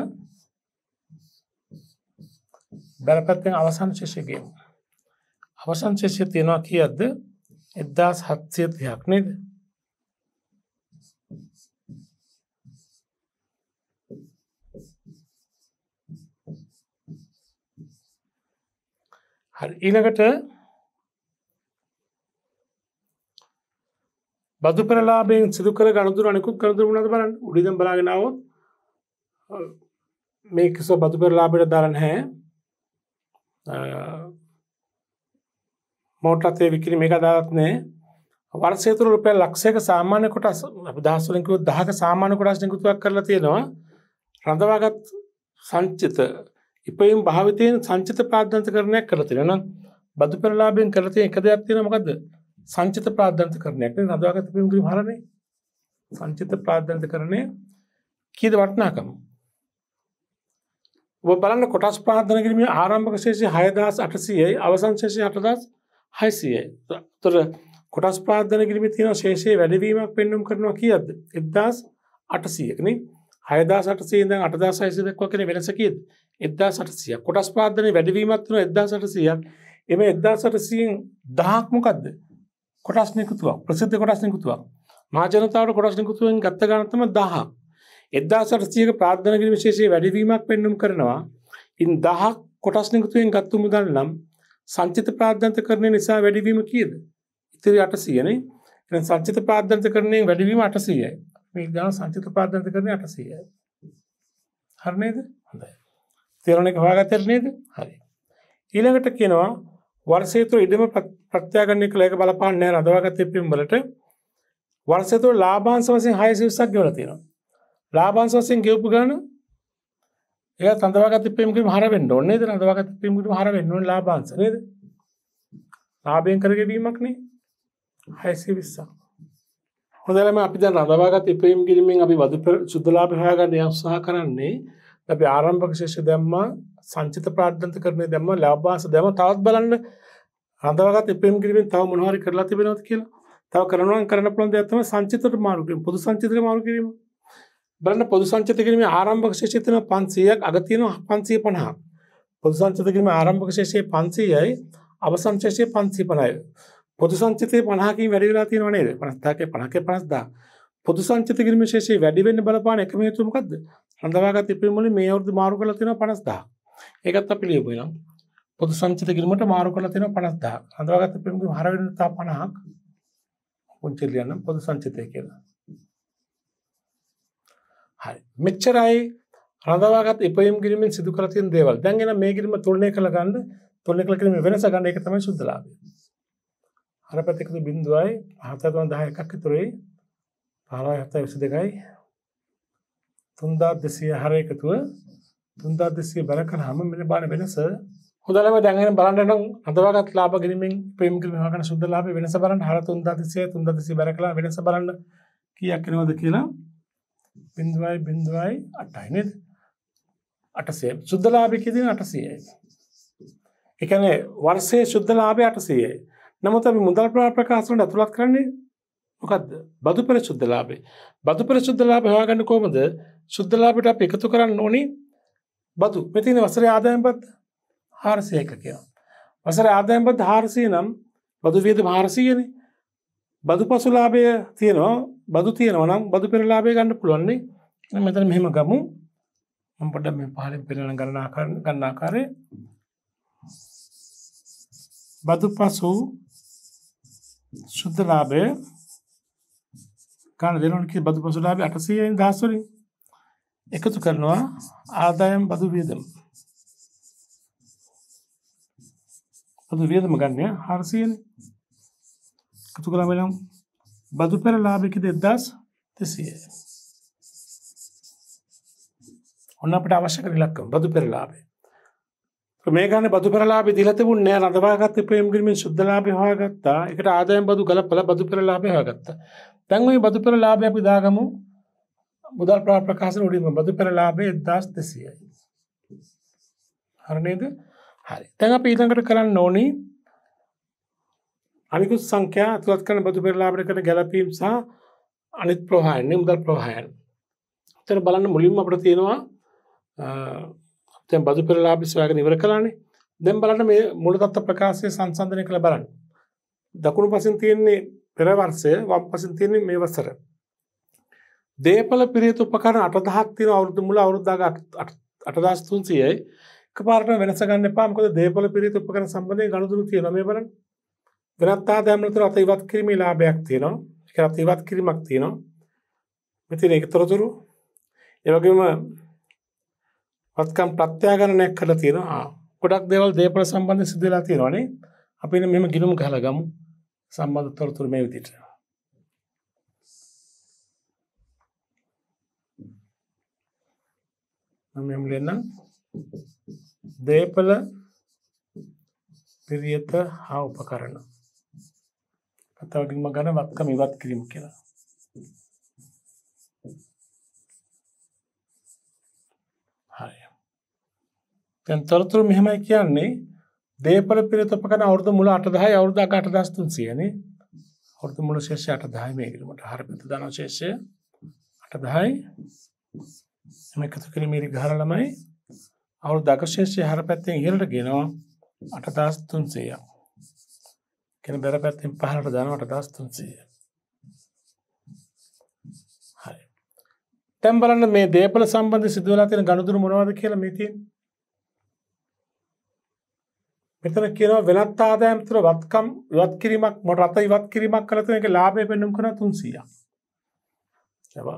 බැලපැත්තෙන් අවසන් ශේෂය ගේමු. අවසන් ශේෂය තියෙනවා කීයක්ද එදදාස් හත්සය තියක් නේද හරි ඊළඟට බදු පරලාබෙන් සිදුකර ගණතුර අනෙකුත් කරතුර වුණද බලන්න උඩිදම් බලාගෙනාවත් මේක සෝ බදු පරලාබට දරන්න හැ මෝටලත්වය විකිරීම එක අදාත්නෑ වර්සේතුර රුපය ලක්ෂයක සාමාන්‍ය කොටස් දහස්සලින්කු දහක සාමාන්‍ය කොටස් නිකුතුවක් කරලා තියෙනවා රඳවාගත් සංචිත ඉපයිම් භාවිතයෙන් සංචිත ප්‍රාධන්ත කරණයක් කර තිරෙන බදු පෙරලාබෙන් කරති එක දෙයක් තියෙන මොකද සංචිත ප්‍රාධන්ත කරනයක් රඳවාගත පිම්ගි හරණය සංචිත ප්‍රාධන්ත කරණය කියද වටනාකම ඔබ බලන්න කොටස් ප්‍රාධන කිරීම ආරම්භක ශේෂය හයදස් අටසියයි අවසංශේෂය අටදස් හයිසියයි තොර කොටස් ප්‍රාධන කිරීම තියෙන ශේෂය වැඩවීමක් පෙන්නුම් කරනවා කියද එදදාස් අටසියකන හයදා සටසේද අටදා සයිසි දක්වා කෙන වෙනසකීද එදදා සටසිය කොටස් පාදන වැඩවීමත්වන එදදා සටසියක් එම එදදා සටසියෙන් දහක්මොකක්ද කොටස්නයකුතුවක් ප්‍රසිද්ධ කොටස්නයකුතුවක් මාජනතාවට කොටස්නයකුතුවෙන් ගත්ත ගනතම දහ එදදා සටසියක ප්‍රාධන කිරීම ශේෂය වැඩවීමක් පෙන්නුම් කරනවා ඉන් දහක් කොටස්නයකුතුවෙන් ගත්තු මුදල් නම් සංචිත ප්‍රාධ්‍යන්ත කරණය නිසා වැඩිවීම කියද ඉතිරි අටසියනේ එ සංචිත ප්‍රාධ්‍යන්ත කරණය වැඩිවීම අටසීයයි මේ ගන සංචිත ප්‍රාධ්‍යන්ත කරණය අටසීයයි හරණයද හොඳයි තේරණ එක හවාගතරණයද හරි ඊළඟට කියනවා වර්සේතු ඉඩම ප්‍රත්‍යාගණය කළයක බලපාන්න නෑ රදවාගතය පිම්බලට වර්සතු ලාබාන්ස වසින් හයසි විසක් ගවලතිනවා ලාබාන්ස වසින් ගෙව්පු ගාන ඒක තඳවාගත් ඉපීමකම හර වෙන්න ඕනේ නේද? තඳවාගත් ඉපීමකම හර වෙන්න ඕනේ ලාභාංශ නේද? ලාභයෙන් කරගෙවීමක් නේ. 620ක්. හොඳලම අපි දැන් රඳවාගත් ඉපීම් කිරීමෙන් අපි වදු සුද්ධ ලාභ හොයාගන්න උත්සාහ කරන්නේ. අපි ආරම්භක ශේෂ දැම්මා, සංචිත ප්‍රාර්ථනත කරන්නේ දැම්මා, ලාභාංශ දැම්මා. තවත් බලන්න රඳවාගත් ඉපීම් කිරීමෙන් තව මොනවාරි කරලා තිබෙනවද කියලා. තව කරනවා නම් කරන්න පුළුවන් දෙයක් තමයි සංචිත මාර්ගයෙන් පොදු සංචිත මාර්ග කිරීම. බලන්න පොදු සංචිත කිරීමේ ආරම්භක ශේෂය තියෙනවා 500ක් අග තියෙනවා 550ක්. පොදු සංචිත කිරීමේ ආරම්භක ශේෂය 500යි අවසන් ශේෂය 550යි. පොදු සංචිතේ 50කින් වැඩි වෙලා තියෙනව නේද? 50ක 50ක 50000. පොදු සංචිත කිරීමේ ශේෂය වැඩි වෙන්න බලපාන එකම හේතුව මොකද්ද? රඳවාගත් ඉපීම් වලින් මේ අවුරුදු මාරු කරලා තියෙනවා 50000. ඒකත් අපි ලියමු එනම්. පොදු සංචිත කිරීමට මාරු කරලා තියෙනවා 50000. රඳවාගත් ඉපීම් වලින් හර වෙන තා 50ක්. පුංචි ලියන්න පොදු සංචිතය කියලා. හරි මෙච්චරයි රඳවාගත් එපයම් කිරීමෙන් සිදු කර තියෙන දේවල්. දැන් එන මේ කිරීම තුලනය කළ ගන්න තුලනය කළ කිරීම වෙනස ගන්න ඒක තමයි සුද්ධ ලාභය. අර පැත්තේ කිසි බිඳුවයි 7311ක් අතරේ 5722යි 3206 එකතුව 3200 බල කරාම මෙන්න බලන වෙනස හොඳලම දැන්ගෙන බලන්න නම් හදවාගත් ලාභ ගිරීමෙන් ප්‍රේම කිරීම කරන සුද්ධ ලාභය වෙනස බලන්න 4300 3200 බල කළා වෙනස බලන්න කීයක් වෙනවද කියලා බින්දුවයි බින්දුවයි අටයි නේද අටසේ සුද්දලාභයකදී අටසයයි එකන වර්සය ශුද්ධලාභය අටසයයි නමුත් අපි මුදල් ප්‍රාප්‍රකාශනට ඇතුළත් කරන්නේ මොකක්ද බදු පෙර ශුද්ධලාබේ බදු පෙර ශුද්ධලාබ හවාගන්න කෝමද ශුද්ධලාබට අප එකතු කරන්න ඕනි බදු මෙතින වසර ආදායම්බත් හාරසයක කියවා. වසර ආදායම්බත් හාරසය නම් බදු වියද හාරසයන බදු පසුලාභය තියෙනවා බදු තියෙනවනම් බදු පෙරලාබේ ගන්න පුළුවන්නේ මෙතන මෙහෙම ගමු මපට මේ පහලින් පෙරණ ගණනා කරන ගන්නාකාරය බදු පසු ශුද්ධලාබය ගණ දෙනට බදු පසුලාබේ අටසයෙන් දහස්වරින් එකතු කරනවා ආදායම් බදු වියදම් බදු වියදම ගන්නය හරසියෙන් එකතු කළමනම් බදු පෙර ලාභික දෙදස් තිසිය ඔන්න අපට අවශ්‍ය කරලක්කම් බදු පෙරලාබේ මේ ගන බදු පරලාබ දිලතිබුන් නෑ අදවාගත්ත ප්‍රේම්ගිරමින් සුද්දලාභය හාගත්තා එකට ආදයම් බදු ගල පල බදු පෙරලාබය හාගත්තා තැන්වයි බදු පෙරලාබය අපි දාගමු මුදල් ප්‍රා ප්‍රකාශ උඩිම බදු පෙරලාබේ දස් දෙසියයි හරණේද හරි තැන් අප ඊතකට කරන්න ඕනේ අනිකුත් සංඛ්‍යා ඇතුළත් කරන බදු පෙරලාබරකට ගැලපීම් සහ අනිත් ප්‍රහයන්නේ මුදල් ප්‍රහයන් තර බලන්න මුලින්ම අපට තියෙනවා බදු පෙරලාබි සොයාගෙන ඉවර කලානේ දැම් බලට මේ මුලදත්ත ප්‍රකාශය සංසන්ධනය කළ බලන්න දකුණු පසින් තියෙන්නේ පෙරවර්සය වම් පසින් තියන්නේ මේ වසර දේපල පිරිත උපකරන අටදහක් තින අවුරුදු මුල අවුරුද්දාග අටදස්තුන් සියයි පාරට වෙනසගන්න පාමකද දේපල පිරිත උපකරන සම්බඳධය ගණතුරු තියෙන මේ බලන්න වෙනත් ආදායම් වල අත ඉවත් කිරීමේ ලාභයක් තියෙනවා. ඒක අත ඉවත් කිරීමක් තියෙනවා. මෙතන ඒක තොරතුරු. ඒ වගේම වත්කම් ප්‍රත්‍යාගණනයක් කරලා තියෙනවා. ගොඩක් දේවල් දේපල සම්බන්ධ සිදු වෙලා තියෙනවානේ. අපි ඉන්නේ මෙහෙම ගිලුම් ගහලා ගමු. සම්බන්ධ තොරතුරු මේ විදිහට. මම මෙමු ලියන්නම්. දේපල පිරියත හා උපකරණ අතවඩින්ම ගන වත්කම ඉවත් කිරීම කියලා හරි තැන් තොරතුරු මෙහෙමයි කියන්නේ දේපල පිරිතපකන අවුරදු මුල අටදහයි අවුරුදා අටදස්තුන් සියනේ අවුරදු මුල ශේෂය අටදහයි මේ කිරීමට හරිපිත දන ශේෂය අටදහයි එම එකතු කිරීමේරි ගහර ළමයි අවුරු දකශේෂය හර පැත්තෙන් ඉහලට ගෙනවා අටදස්තුන් සේයක් කියන බැර පැත්තෙන් පහලට දානවට දහස් තුන්සිය. හරි. දැන් බලන්න මේ දේපල සම්බන්ධ සිදු වෙලා තියෙන ගනුදෙනු මොනවද කියලා මේ තියෙන්නේ. මෙතන කියනවා වෙනත් ආදායම් තුර වත්කම් ඉවත් කිරීමක් මොට රත ඉවත් කිරීමක් කළ තුන ඒක ලාභය පෙන්වුම් කරන 300ක්. ලබා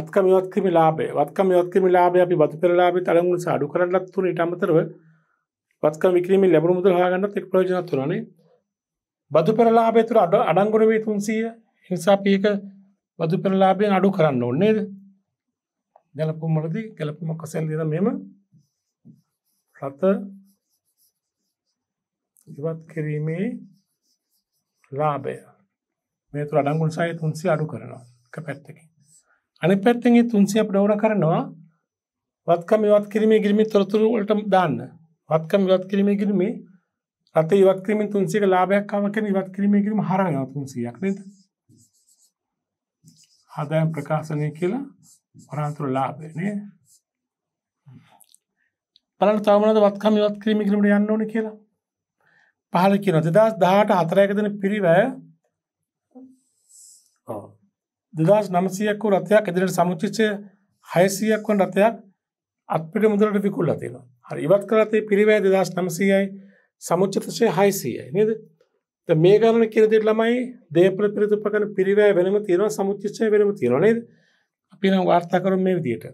වත්කම් ඉවත් කිරීමේ ලාභය වත්කම් ඉවත් කිරීමේ ලාභය අපි වතු පෙර ලාභයත් අලංගුණ සාඩු කරන්නත් තුන ඊට අමතරව වත්කම් විකිරීමේ ලැබුණු මුදල් හොයාගන්නත් එක් ප්‍රයෝජනවත් වෙනවා නේ. බදු පෙරලාබය තුර අඩ අඩංගුරවේ තුන්සිය නිසා පියක බදු පෙරලාබයෙන් අඩු කරන්න ඕන්නේද ජලපුමලදී ගැලපුම කසැල්ලද මෙම රථ ඉවත් කිරීමේ ලාබය මේතු අඩංගුල් සය තුන්සිය අඩු කරනවා එක පැත්තකි අනි පැත්තගේ තුන්සිය අප ඩවන කරනවා වත්කම ඉවත් කිරීමේ ගිරිමි තොරතුරු වලට දාන්න වත්කම ඉවත් කිරීමේ ගිරිමේ අත ඉවත් කිරීමෙන් තුන්සියක ලාභයක් ආව කියන ඉවත් කිරීමේ කිරීම හරහා යන 300ක් නේද? ආදායම් ප්‍රකාශනය කියලා වරාන්තර ලාභය නේ. බලන්න තව මොනවද වත්කම් ඉවත් කිරීමේ කිරීමට යන්න ඕනේ කියලා. පහල කියනවා 2018 4ක දෙන පිරිවැය ඔව් 2900ක රතයක් ඉදිරියට සමුච්චිතය 600ක් වන රතයක් අපිට මුදලට විකුණලා තියෙනවා. හරි ඉවත් කරලා තේ පිරිවැය 2900යි සමුච්චතශය හයිසයයි නේද මේ ගරන කියරදි ළමයි දේපල පිරිතුපකන පිරිවෑ වෙනම තියෙනවා සමුච්චය වෙනම තිරනේද අපි නම් වාර්තා කරු මේ විදියට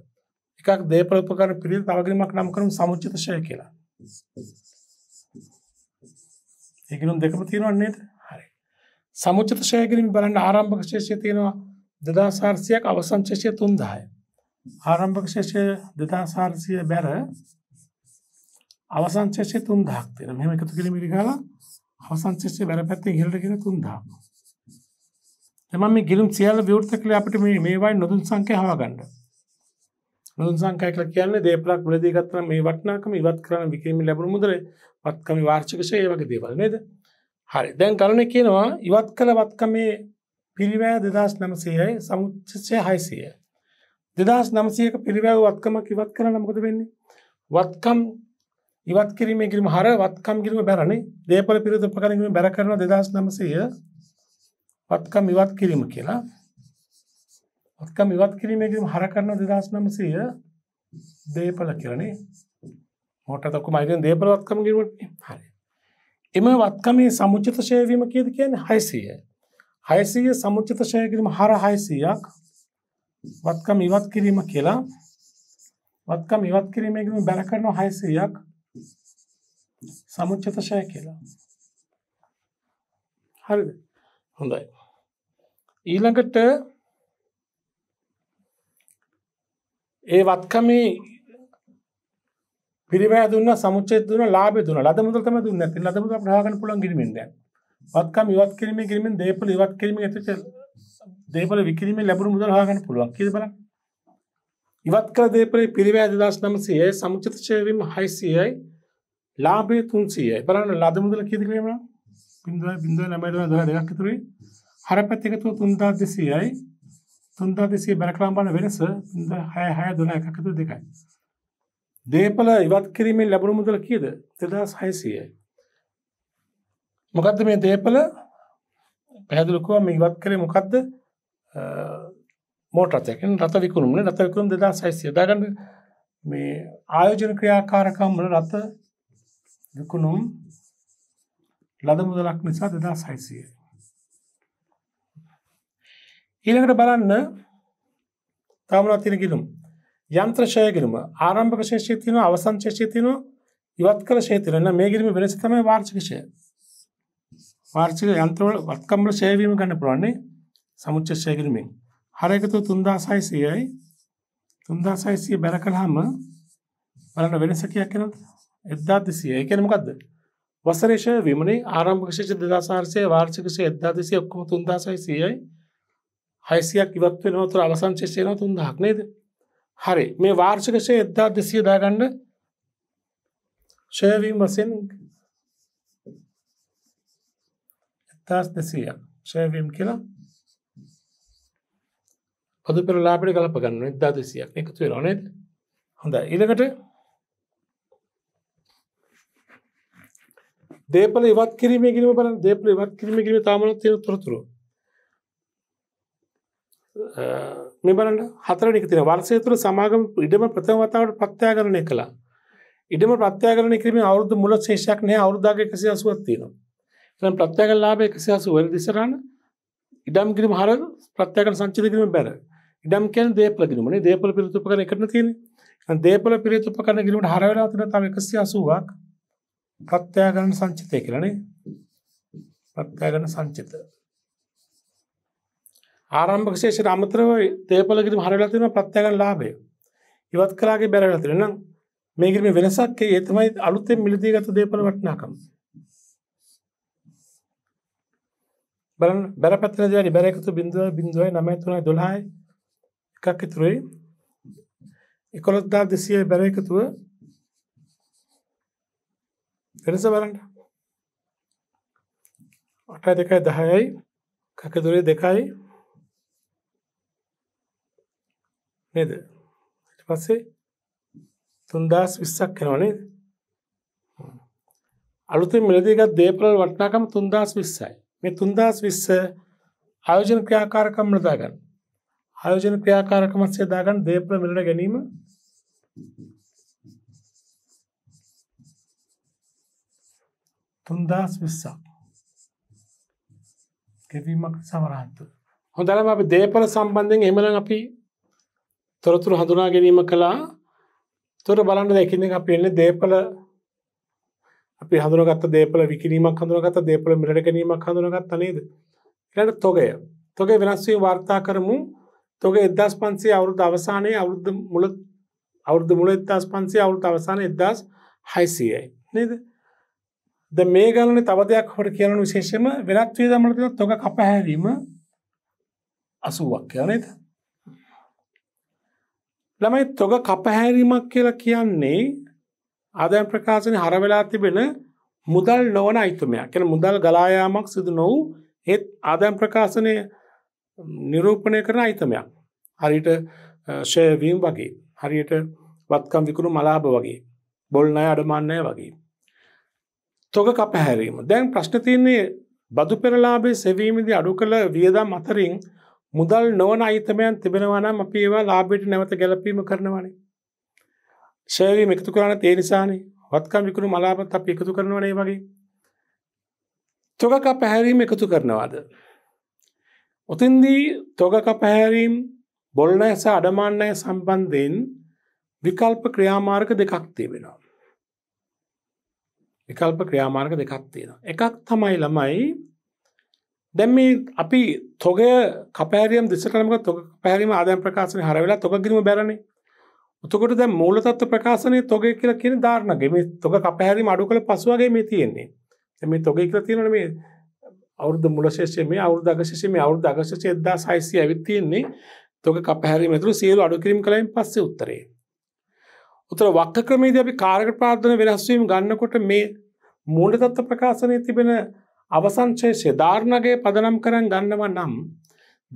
එකක් දේපලපකර පිරි තවගමක් නම් කරම් සමුච්චතශය කියලා ඒකනම් දෙකම තියෙනවා නේද හරි සමුච්චතශය කිරීම බලන්න ආරම්භක ශේෂය තියෙනවා දෙදාසාර්සියක් අවසංශේෂය තුන්දාය ආරම්භක ශේෂය දෙදාසාර්සිය බැර අවසන් ශේෂය 3000ක් තියෙනවා. මෙහෙම එකතු කිරීම ඉරිගාලා අවසන් ශේෂය බැර පැත්තේ ඉහළට ගිහින් 3000ක්. දැන් මම මේ ගිලුම් සියල්ල විවෘත කළේ අපිට මේ මේ වයින් නොදුන් සංඛ්‍යා හවා ගන්න. නොදුන් සංඛ්‍යා කියලා කියන්නේ දේපලක් මුලදී ගත්තම මේ වටිනාකම ඉවත් කරන විකිරීම ලැබුණු මුදලේ වත්කම වාර්ෂික ශේ වගේ දේවල් නේද? හරි. දැන් කරුණේ කියනවා ඉවත් කළ වත්කමේ පිරිවැය 2900යි සමුච්චය 600යි. 2900ක පිරිවැය වත්කමක් ඉවත් කරන්න මොකද වෙන්නේ? වත්කම් ඉවත් කිරීමේ කිරීම හර වත්කම් කිරීම බැරනේ දේපල පිරිත උපකරණ කිරීම බැර කරන 2900 වත්කම් ඉවත් කිරීම කියලා වත්කම් ඉවත් කිරීමේ කිරීම හර කරන 2900 දේපල කියලානේ මොකටද ඔක්කොම අයිතින් දේපල වත්කම් කිරීමට හරි එම වත්කමේ සමුචිත ෂය වීම කියද කියන්නේ 600 600 සමුචිත ෂය කිරීම හර 600ක් වත්කම් ඉවත් කිරීම කියලා වත්කම් ඉවත් කිරීමේ කිරීම බැර කරන 600ක් සමුච්චතශය කියලා හරිද හොඳයි ඊළඟට ඒ වත්කමේ පිරිවැය දුන්න සමුච්චය දුන ලාභ දුන ලද මුදල් තමයි දුන්නේ නැත්නම් ලද මුදල් ප්‍රහා ගන්න පුළුවන් කිරීමෙන් දැන් වත්කම් ඉවත් කිරීමේ කිරීමෙන් දේපල ඉවත් කිරීමේ ඇතිවෙච්ච දේපල විකිරීමේ ලැබුණු මුදල් හොයා ගන්න පුළුවන් කීයද බලන්න ඉවත් කළ දේපලේ පිරිවැය 2900 සමුච්චිත ඡේවීම 600යි ලාබේ තුන්සිය බලන්න ලද මුදල කිදිරීම බිඳුව බිඳුව නැමයිටම දහ දෙකක් ඉතුරේ හර පැත්තිකතුව තුන්දා දෙසියයි තුන්දා දෙසිය බැරකලාම්බාන වෙනස ද හය හය දුන එකකතු දෙකයි. දේපල ඉවත් කිරීමෙන් ලැබුණු මුදල කියද දෙදස් හයිසියයි. මොකක්ද මේ දේපල පැහැදුලකුව මේ ඉවත් කරේ මොකක්ද මෝටරතයකෙන් රත විකුණුමන රතවිකුම් දෙදා සයිසිය දාගන්න මේ ආයෝජන ක්‍රියාකාරකම් වල රත විකුණුම් ලද මුදලක් නිසා දෙදා සයිසිය. ඊළඟට බලන්න තමනා තින කිරුම් යන්ත්‍රශය කිරීම ආරම්භක ශේෂය තියන අවසන් ශේෂය තියන ඉවත් කර ශේතිරන්න මේ කිරීම වෙනස තමයි වාර්ෂිකෂය වාර්ෂික යන්ත්‍රවල වත්කම්ල ශයවීම ගන්න පුළන්නේ සමුච්චෂය කිරීමෙන් හරයකතු තුන්දා සයිසියයි තුන්දා සයිසිය බැර කළහම බලන්න වෙනසකයක් කෙනද එදදාතිසිය එකන මොකක්ද වසරේෂ විමනේ ආරම්භකෂේෂ දෙදසාර්සය වාර්චිකෂය එදදාතිසිය ඔක්කොම තුන්දසයි සියයි හයිසියක් ඉවත්වෙන නොතුර අවසංශේෂයන තුන් දහක් නේද හරි මේ වාර්ෂකෂය එදදා දෙසිය දාගන්න ෂයවීම් වසෙන් එදදාස් දෙසිය ෂයවීම් කියලා පදු පෙරලාපිට කලපගන්න එදදා දෙසියක් එකතු වෙනවා නේද හොඳ ඉළකට දේපල ඉවත් කිරීම කිරීම බලන්න දේපල ඉවත් කිරීම කිරීම තාමත් තියෙන තොරතුරු මේ බලන්න හතරවෙනි එක තියෙනවා වර්ෂය තුල සමාගම ඉඩම ප්‍රථම වතාවට ප්‍රත්‍යාකරණය කළා ඉඩම ප්‍රත්‍යාකරණය කිරීමේ අවුරුදු මුල ශේෂයක් නැහැ අවුරුද්දක 180ක් තියෙනවා එහෙනම් ප්‍රත්‍යාකරණ ලාභය 180 වෙනි දිසරණ ඉඩම් කිරීම හර ප්‍රත්‍යාකරණ සංචිත කිරීම බැර ඉඩම් කියන්නේ දේපල කිරීමනේ දේපල පිරිත් උපකරණ එකට තියෙන්නේ දැන් දේපල පිරිත් උපකරණ කිරීමට හර වෙලා තියෙන තව 180ක් ප්‍රත්‍යාකරණ සංචිතය කියලනේ ප්‍රත්‍යාකරණ සංචිත ආරම්භක ශේෂයට අමතරව තේපලකිරි හරලා තියෙන ප්‍රත්‍යාකරණ ලාභය ඉවත් කළාගේ බැරලා තියෙන නම් මේකේ මේ වෙනසක් ඒ තමයි අලුතෙන් මිලදී ගත දේපල වටිනාකම බලන්න බැර පැත්තේ දැරි බැර එකතු 0.09312 එකක් ඉතුරුයි 11200 බැර එකතුව වෙනස බලන්න අට දෙකයි දහයයි කකදුරේ දෙකයි නේද ඊට පස්සේ තුන්දස් විස්සක් කෙනවා නේද අලුතින් මිලදීගත් දේපල වටනාකම් තුන්දස් විස්සයි මේ තුන්දස් විස්ස ආයෝජන ක්‍රියාකාරකම් නදාගන්න ආයෝජන ක්‍රියාකාරකමත් සේදාගන්න දේපල මිලට ගැනීම තුන්දස් විස්සක් ගෙවීමක් සමරහන්තු හොඳලම අප දේපල සම්බන්ධෙන් එමන අපි තොරතුරු හඳුනා ගැනීම කළා තොර බලන්න දෙකින අප එන්න දේපල අපි හඳුනගත් දේපල විකිරීමක් හඳුනගත දේපල මිට ගැනීමක් හඳුනගත් නේද එට තොගය තොගේ වෙනස්වී වාර්තා කරමු තොග එදස් පන්සේ අවුරුදු අවසානයේ අවුද්ධ මුල අවුද්ධ මුල එදස් පන්සේ අවුරුදු අවසාන එදස් හයිසියයි නේද ද මේ ගලන තවදයක් හොට කියන විශේෂම වෙනත් වේ දමලට තොක කපහැරීම අසුවක් යනත ළමයි තොග කපහැරීමක් කියලා කියන්නේ ආදයන් ප්‍රකාශන හරවෙලා තිබෙන මුදල් නොවන අයිතුමයක් එන මුදල් ගලායාමක් සිදු නොවූ ඒත් ආදයන් ප්‍රකාශනය නිරූපණය කරන අයිතමයක් හරිට ශයවීම් වගේ හරියට වත්කම් විකුණු මලාභ වගේ බොල් අය අඩමන්නය වගේ තොග කපහැරීම. දැන් ප්‍රශ්න තියන්නේ බදු පෙරලාබේ සෙවීමදී අඩු කළ වියදම් අතරින් මුදල් නොවන අයිතමයන් තිබෙනවනම් අපි ඒවා ලාබයට නැවත ගැලපීම කරනවනේ. ශයවී එකතු කරන්න තේ නිසානේ වත්කම් විකුණු මලාපත් අප එකතු කරනවනේ වගේ. තොගක පැහැරීම එකතු කරනවාද. ඔතින්දී තොගක පැහැරීම් බොල්නෑස අඩමාන්නය සම්බන්ධයෙන් විකල්ප ක්‍රියාමාර්ග දෙකක් තිබෙනවා. විකල්ප ක්‍රියාමාර්ග දෙකක් තියෙන. එකක් තමයි ළමයි දැම් මේ අපි තොගය කපෑරියම් දිසටනමක තො පැරිම ආදයම් ප්‍රකාශන හරවෙලා තොගකිරීම බැරණ උතකොට දැ මූලතත්ව ප්‍රකාශනය තොග කියලා කියන ධාරණගේ මේ තොග කපහැරිම අඩු කළ පසුවගේ මේ තියෙන්නේ මේ තොග කියලා තියෙනන මේ අවුද මුලශේෂය මේ අවුද අගශෂය මේ අවුද අගශෂය එදදා සයිසි ඇවිත්තියෙන්නේ තොක කපහැරි මතුරු සියලු අඩු කිරීම කලින් පස්සේ උත්තරේ. උතර වක්ක ක්‍රමේදී අපි කාරක ප්‍රාර්ථන වෙනස්වීම ගන්නකොට මේ මූලිතත්ව ප්‍රකාශනය තිබෙන අවසංශේෂය ධාර්ණගේ පදනම් කරන් ගන්නව නම්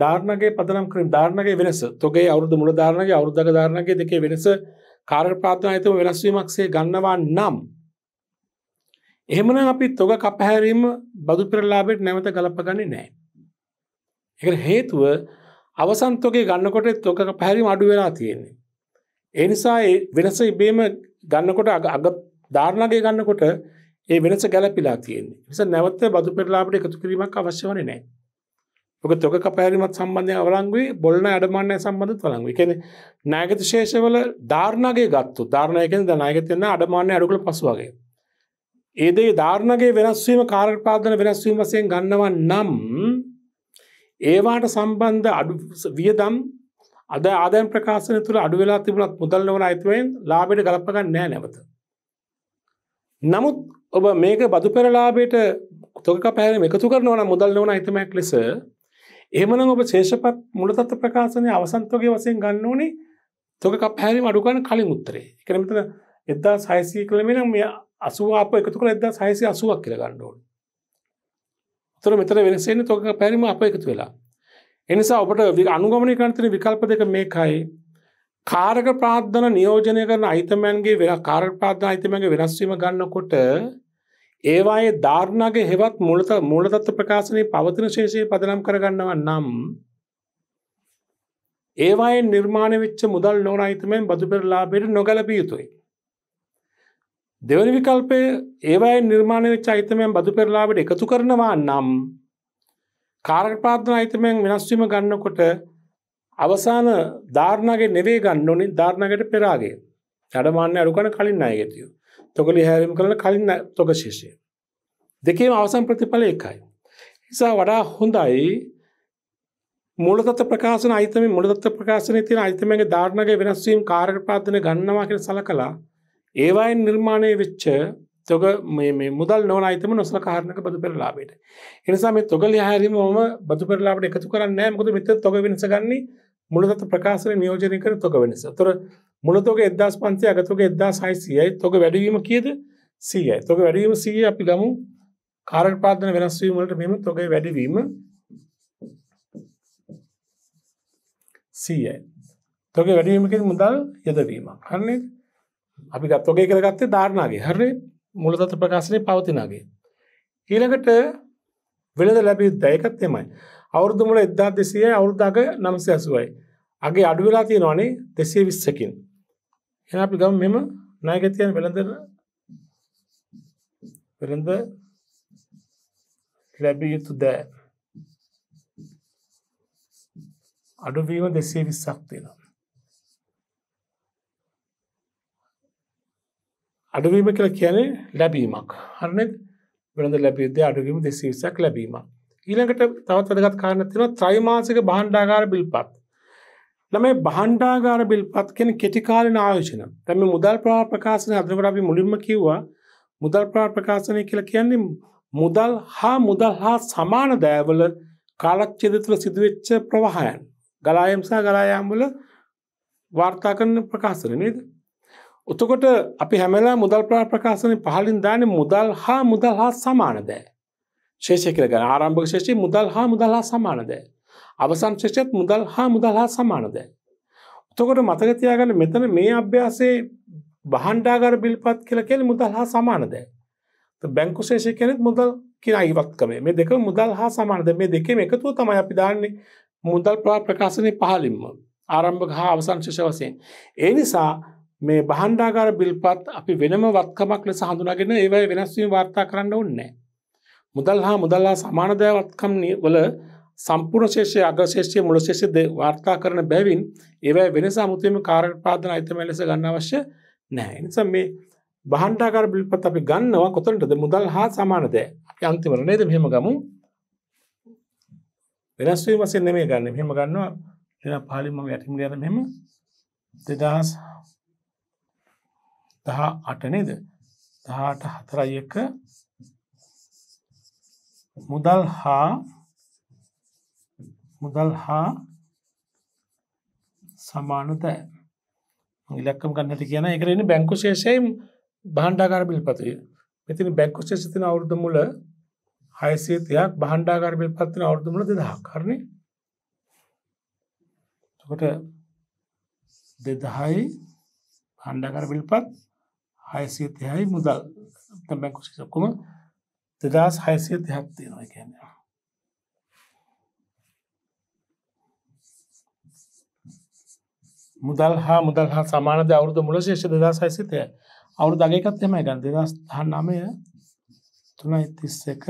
ධාර්ණගේ පදනම් කරින් ධාර්ණගේ වෙනස තොගේ අවුරුදු මුල ධාරණගේ අවුරුද්ධක ධාරණගේ දෙකේ වෙනස කාර ප්‍රාථනා ඇතම වෙනස්වීමක්සේ ගන්නවා නම් එහෙමන අපි තොග කපහැරීම බදු පෙරලාබෙට නැවත ගලපගන්න නෑ. එක හේතුව අවසන්තෝගේ ගන්නකොට තොක පැහැරීම අඩු වෙලා තියෙන්නේ. එනිසා වෙනස ඉබේම ගන්නකොට අග ධාරණගේ ගන්නකොට ඒ වෙනස ගැලපිලා තියෙන්නේ. ඒ නිසා නැවත බදු පෙරලාපට එකතු කිරීමක් අවශ්‍ය වෙන්නේ නැහැ. මොකද තොග කපහැරීමත් සම්බන්ධයෙන් අවලංගුයි බොල්න අඩමාන්නය සම්බන්ධත් වලංගුයි. ඒ කියන්නේ නායකත්ව ශේෂවල ධාරණාගේ ගත්තොත් ධාරණා කියන්නේ නායකත්වයෙන් අඩමාන්නය අඩුකල 5 වගේ. ඒ දෙය ධාරණාගේ වෙනස් වීම කාර්යපාදන වෙනස් වීම වශයෙන් ගන්නවා නම් ඒවාට සම්බන්ධ අඩු වියදම් අද ආදායම් ප්‍රකාශන තුළ අඩු වෙලා තිබුණත් මුදල් නොවන අයිතිවෙන් ලාභයට ගලප ගන්න නැහැ නැවත. නමුත් ඔබ මේක බදු පෙරලාබේට තොක පැර එකතු කරනවන මුදල් නවන හිතමැක් ලෙස එමන ඔබ ශේෂපත් මුලතත්ව ප්‍රකාශනය අවසන්තෝගේ වසයෙන් ගන්න ඕනේ තොක පැරි අඩුගන්න කලින් උත්තරේ කරමතන එදදා සයිසී කළමෙන මේ අසුවාප එකතු කළ එදදා සයිසි අසුවක් කියල ගණ්ඩෝන් තොර මෙතර වෙනසේන තොක පැරිම අප එකතු වෙලා එනිසා ඔබට අනුගමනය කරතන විකල්ප දෙක මේකයි කාරක ප්‍රාධන නියෝජනය කරන අහිතමන්ගේ වෙලා කාර ප්‍රාධන අහිතමගේ වෙනස්වීම ගන්නකොට ඒවායේ ධාර්ණගේ හෙවත් මූලත මූලතත්ව ප්‍රකාශනයේ පවතින ශේෂය පදනම් කරගන්නව නම් ඒවායෙන් නිර්මාණය වෙච්ච මුදල් නොවන අයිතමෙන් බදු පෙරලාභයට නොගැලපිය යුතුයි. දෙවනි විකල්පය ඒවායෙන් නිර්මාණය වෙච්ච අයිතමෙන් බදු පෙරලාභයට එකතු කරනවා නම් කාරක ප්‍රාර්ථනා අයිතමෙන් වෙනස් වීම ගන්නකොට අවසාන ධාර්ණගේ නෙවෙයි ගන්න ඕනේ ධාර්ණකට පෙර ආගේ. ඩඩමාන්නේ අරුකන කලින් ණය ගෙතියෝ. තොගලි හැරම් කරන කලින් තොග ශේෂය. දෙකේම අවසන් ප්‍රතිඵල එකයි. නිසා වඩා හොඳයි මුලතත්ත ප්‍රකාශන අයිතම මුලදත්ත ප්‍රකාශනය තියෙන අයිතමගේ ධාර්ණගේ වෙනස්වීම් කාරක ප්‍රාධන ගන්නවා කියෙන සල කලා ඒවායින් නිර්මාණය වෙච්ච තොග මේ මුදල් නොන අයිතම නොසල කාරණක බදු පෙරලාබේට. එනිසා මේ තොග හාරීම ම බදු පෙරලාට එකතු කරන්න මකද මෙත තොග වෙනස ගන්නේ මුලදත්ත ප්‍රකාශන නියෝජනය කර තොක වෙනස තොර මුලතෝක එදස් පන්සේ අගතක එදදා සයිසියයි තොක වැඩවීම කියද සීයයි තොක වැඩීම සීය අපි ගමු කාර පාදන වෙනස්වීමට මෙම තොක වැඩවීම සීයයි තොක වැඩීමකින් මුදල් යදවීමක් හන්නේ අපි ගත්තොගේ කරගත්තේ ධාරණගේ හරේ මුලතත ප්‍රකාශනය පවතිනගේ ඊළඟට වෙළද ලැබී දයකත් එමයි අවුරදු මුල එදදා දෙසිය අවුරුදාග නම්සය ඇසුවයි අගේ අඩුවෙලා තියෙනවානේ දෙසේ විස්සකින් එහෙනම් අපි ගමු මෙම නායකත්වය කියන්නේ වෙළඳ වෙළඳ ලැබිය යුතු දෑ අඩුවීම 220ක් තියෙනවා. අඩුවීම කියලා කියන්නේ ලැබීමක්. හරිනේද? වෙළඳ ලැබිය යුතු අඩුවීම 220ක් ලැබීමක්. ඊළඟට තවත් වැදගත් කාරණයක් තියෙනවා ත්‍රෛමාසික භාණ්ඩාගාර බිල්පත්. ළමයි බහන්්ඩාගාර බිල්පත් කෙන කෙටිකාලන ආයෝෂන තැම මුදල් ප්‍රා ප්‍රකාශන අදකට අපි මුලින්ම කිව්වා මුදල් ප්‍රා ප්‍රකාශනය කියල කියන්නේ මුදල් හා මුදල් හා සමාන දෑවල කාලක්්චේද තුළ සිදුවෙච්ච ප්‍රවාහයන් ගලායම්සා ගලායම්වල වාර්තා කරන ප්‍රකාශන නේද උතකොට අපි හැමලා මුදල් ප්‍රා ප්‍රකාශනය පහලින් දාන මුදල් හා මුදල් හා සමාන දෑ ශේෂය කියල ගන ආරම්භ ශේෂී මුදල් හා මුදල් හා සමාන දෑ අවසන් ශේෂයත් මුදල් හා මුදල් හා සමානද. උතකොට මතකතියාගන්න මෙතන මේ අභ්‍යාසේ බහන්ඩාගර බිල්පත් කියල කෙල් මුදල් හා සමානද. බැංකු ශේෂය කෙනෙත් මුදල් කියෙන ඉවත්කමේ මේ දෙක මුදල් හා සමානද මේ දෙකම එකතුව තමයි අපි දාන්නේ මුදල් ප්‍රා ප්‍රකාශනය පහලින්ම ආරම්භ හා අවසංශෂ වසයෙන්. ඒ නිසා මේ බහන්ඩාගාර බිල්පත් අපි වෙනම වත්කමක් ලෙස හඳුනාගෙන ඒවයි වෙනස්වීම වාර්තා කරන්න ඔන්නෑ. මුදල් හා මුදල්ලා සමානදයවත්කම් වල සම්පූර්ණ ශේෂය අගශේෂය මුලශේෂය වාර්තා කරන බැවින් ඒවැ වෙන සමුතුම කාරපාදන අයිතම ලෙස ගන්න අවශ්‍ය නෑ නිසා මේ බහන්ඩාකාර බිල්පත් අපි ගන්නවා කොතනටද මුදල් හා සමානද අන්තිමර නේද මෙහෙම ගමු වෙනස්වීම වශයෙන් නෙමෙයි ගන්න මෙහෙම ගන්නවා එන පාලි මම යටිම ගියද මෙහෙම 2018 නේද 18 4 1 මුදල් හා මුදල් හා සමානතෑ ඉලක්කම් ගන්නට කියන එකරන බැංකු ශේෂයෙන් බහන්්ඩාකාර බිල්පතිය මෙතින බැංකු ශේෂතින අවුරදු මුල හයසේ තියක් බහන්්ඩාකාර බිල්පත්තින අවුරදු මුල දෙදහා කරන කොට දෙදහයි හන්ඩාකාර බිල්පත් හයසේ තියයි මුදල් බැංකු ශේෂක්කුම දෙදස් හයසේ තියක් තියෙනවා කියන්නේ මුදල් හා මුදල් හා සමානද අවුරුදු මුල ශේෂ දෙදා සයිසිතය අවුරු දගේකත් එමයි ගන්න දෙදස් හ නමය තුනයි තිස්ස එක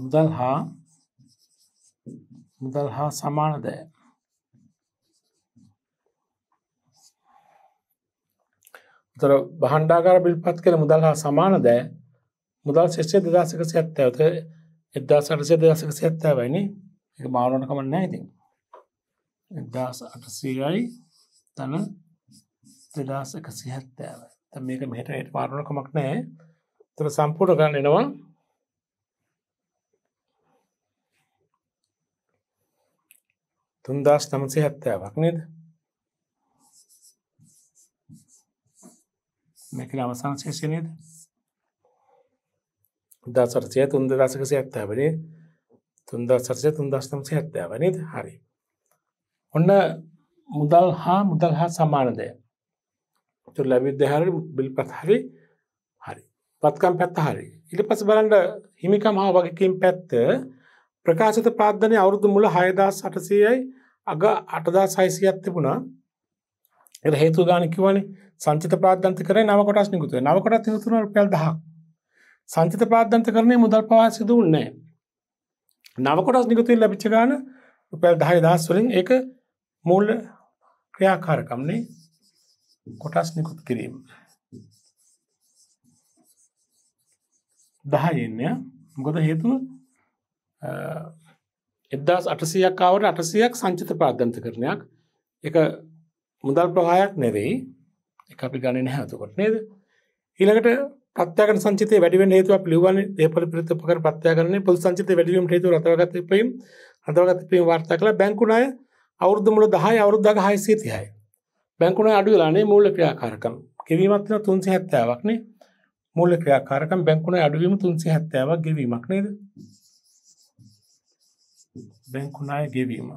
මුදල් හා මුදල් හා සමානදය තර බහන්්ඩාකාර බිල්පත් කළ මුදල් හා සමාන දෑ මුදල් ශේෂය දෙදසක සඇත්ත ඇත එදදාසටසය දෙදසක සඇත්තෑ වැනි එක මාරුණකමන්න ඇතින් දස් අටසීයයි තන දෙදස් එකසි හැත්තෑව ත මේක මෙට එයට පාරුණ කමක් නෑ තර සම්පූර්ණ ගන්න එනවා තුන්දස් තමසේ හැත්තෑවක් නේද මේක අවසාන ශේෂනයද දසරසය තුන්ද දසකසි ඇත්තෑවනේ තුන්දස් සරසය තුන්දස්තමසි හැත්තෑවනේද හරි ඔන්න මුදල් හා මුදල් හා සමානදය ලැබිදහර බිල් පත්හරි හරි පත්කම් පැත්ත හරි ඉට පස බලන්ඩ හිමිකම් හා වගකින් පැත්ත ප්‍රකාශත ප්‍රාධනය අවුරුදු මුල හයදස් අටසයයි අග අටදා සයිසියත් තිබුණා එ හේතු ගානකිවන සංචිත ප්‍රාධන්ත කර නවකොටස් නිකුතු නවකොට තුරන පැල් දහ සංචිත ප්‍රාධන්ත කරනේ මුදල් පවා සිද උන්නේ නවකොටස් නිකුතුයි ලබිච්ච ගාන උපැල් දහය දහස් වලින් ඒ මූල්ල ක්‍රියාකාරකම්නේ කොටස් නිකුත් කිරීම දහයෙන්ය ගොද හේතුව එදදාස් අටසියක් කාවට අටසියක් සංචිත පාදන්ත කරනයක් එක මුදල් ප්‍රහායක් නෙවෙයි එක අපි ගණන හැතුකොට නේද ඊළඟට පත්යක සංචිත වැඩිවෙන් හේතුව පිළිවන් දේපල පිරිතපකර පත්යා කරන පුල් සංචිත වැඩිවීම හේතු රතවගත පීම් හතවගත පීම් වාර්තා කළ බැංකුණය අවුද්ධ මුල දහයි අවුද්ධග හයිසේ තියයි බැංකුණ අඩුවෙලානේ මූල ක්‍රියාකාරකම් කිරීමත්න තුන්සි හැත්තාවක්නේ මූල ක්‍රියාකාරකම් බැංකුණ අඩුවීම තුන්සි හැත්තාවක් ගෙවීමක් නේද බැංකුණය ගෙවීම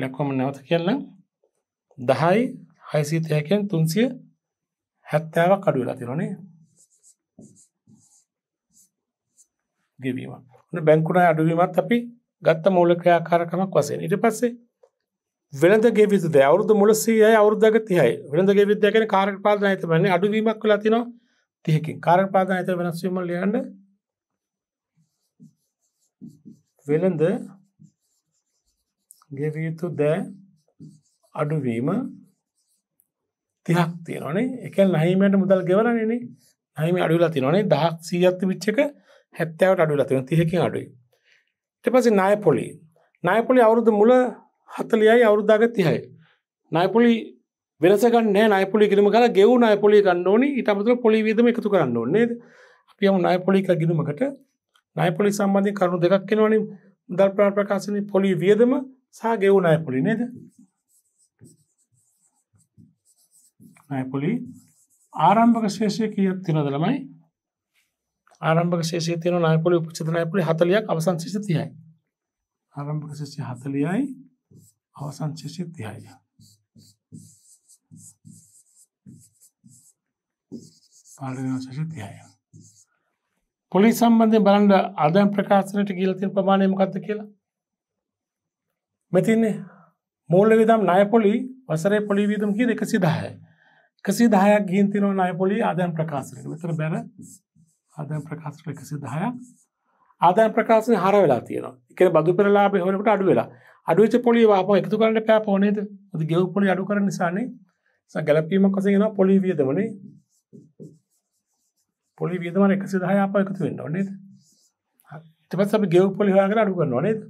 ලැකොම නැවත කියන්න දහයි හයිසිතයකෙන් තුන්සිය හැත්තාවක් අඩුවෙලා තිරනේ ගෙවීම බැංකුණ අඩුවීමත් අපි ගත්ත මූල ක්‍රියාකාරකමක් වසයෙන් ඉට පස්සේ වෙළඳගේ විද අවුදු මුලසීය අවුද්ධග තියයි වෙළඳගේ විද්‍යකන කාරක පාදන ඇතමන්නේ අඩුවීමක් කලා තින තියකින් කාරක පාදන ඇත වෙනස්වීම ලියන්න වෙළඳ ගෙවියුතු දෑ අඩුවීම තිහක් තියනේ එක නහිමට මුදල් ගෙවලන්නේ නහිම අඩුලා තිනේ දහක් සීයත්ත විච්චක හැත්තවට අඩුලා තින තියකින් අඩුයි ට පස නායපොලි නායපොලි අවුරුදු මුල හතලියයි අවුරුද්ධාගත්තිහයි. නයපොලි වෙනසගන්න නයපොලි කිරීම කල ගෙව නයපොලි ගන්නඕනි ඉතාමතර පොලි වීදම එකතු කරන්න ඕන්නේද අපියම නයපොලික ගිනුමකට නයපොලි සම්බන්ධය කරුණු දෙකක් කෙනවනි දල් ප්‍රාණ ප්‍රකාශන පොලි වියදම සහ ගෙව් නයපොලි නේද නයපොලි ආරම්භක ශේෂය කියත් තිනදළමයි ආරම්භක ශේෂය තියෙන නායකොලි උපචිත නායකොලි 40ක් අවසන් ශේෂය 30යි. ආරම්භක ශේෂය 40යි අවසන් ශේෂය 30යි. පාඩන ශේෂය 30යි. පොලිස් සම්බන්ධයෙන් බලන්න ආදායම් ප්‍රකාශනයට කියලා තියෙන ප්‍රමාණය මොකක්ද කියලා? මෙතින්නේ මූල්‍ය විදම් ණය පොලි වසරේ පොලි විදම් කියන 110යි. 110ක් ගිහින් තියෙනවා ණය පොලි ආදායම් ප්‍රකාශනයට. මෙතන බැර ආදායම් ප්‍රකාශන එක 110ක් ආදායම් ප්‍රකාශනේ හර වෙලා තියෙනවා. ඒ කියන්නේ බදු පෙර ලාභය හොයනකොට අඩු වෙලා. අඩු වෙච්ච පොලිය වාපම එකතු කරන්න බෑ පො නේද? අද ගෙව් පොලිය අඩු කරන නිසානේ. නිසා ගැළපීමක් වශයෙන් එනවා පොලිය වියදමනේ. පොලිය වියදම 110 ආපහු එකතු වෙන්න ඕනේ නේද? ඊට පස්සේ අපි ගෙව් පොලිය හොයාගෙන අඩු කරනවා නේද?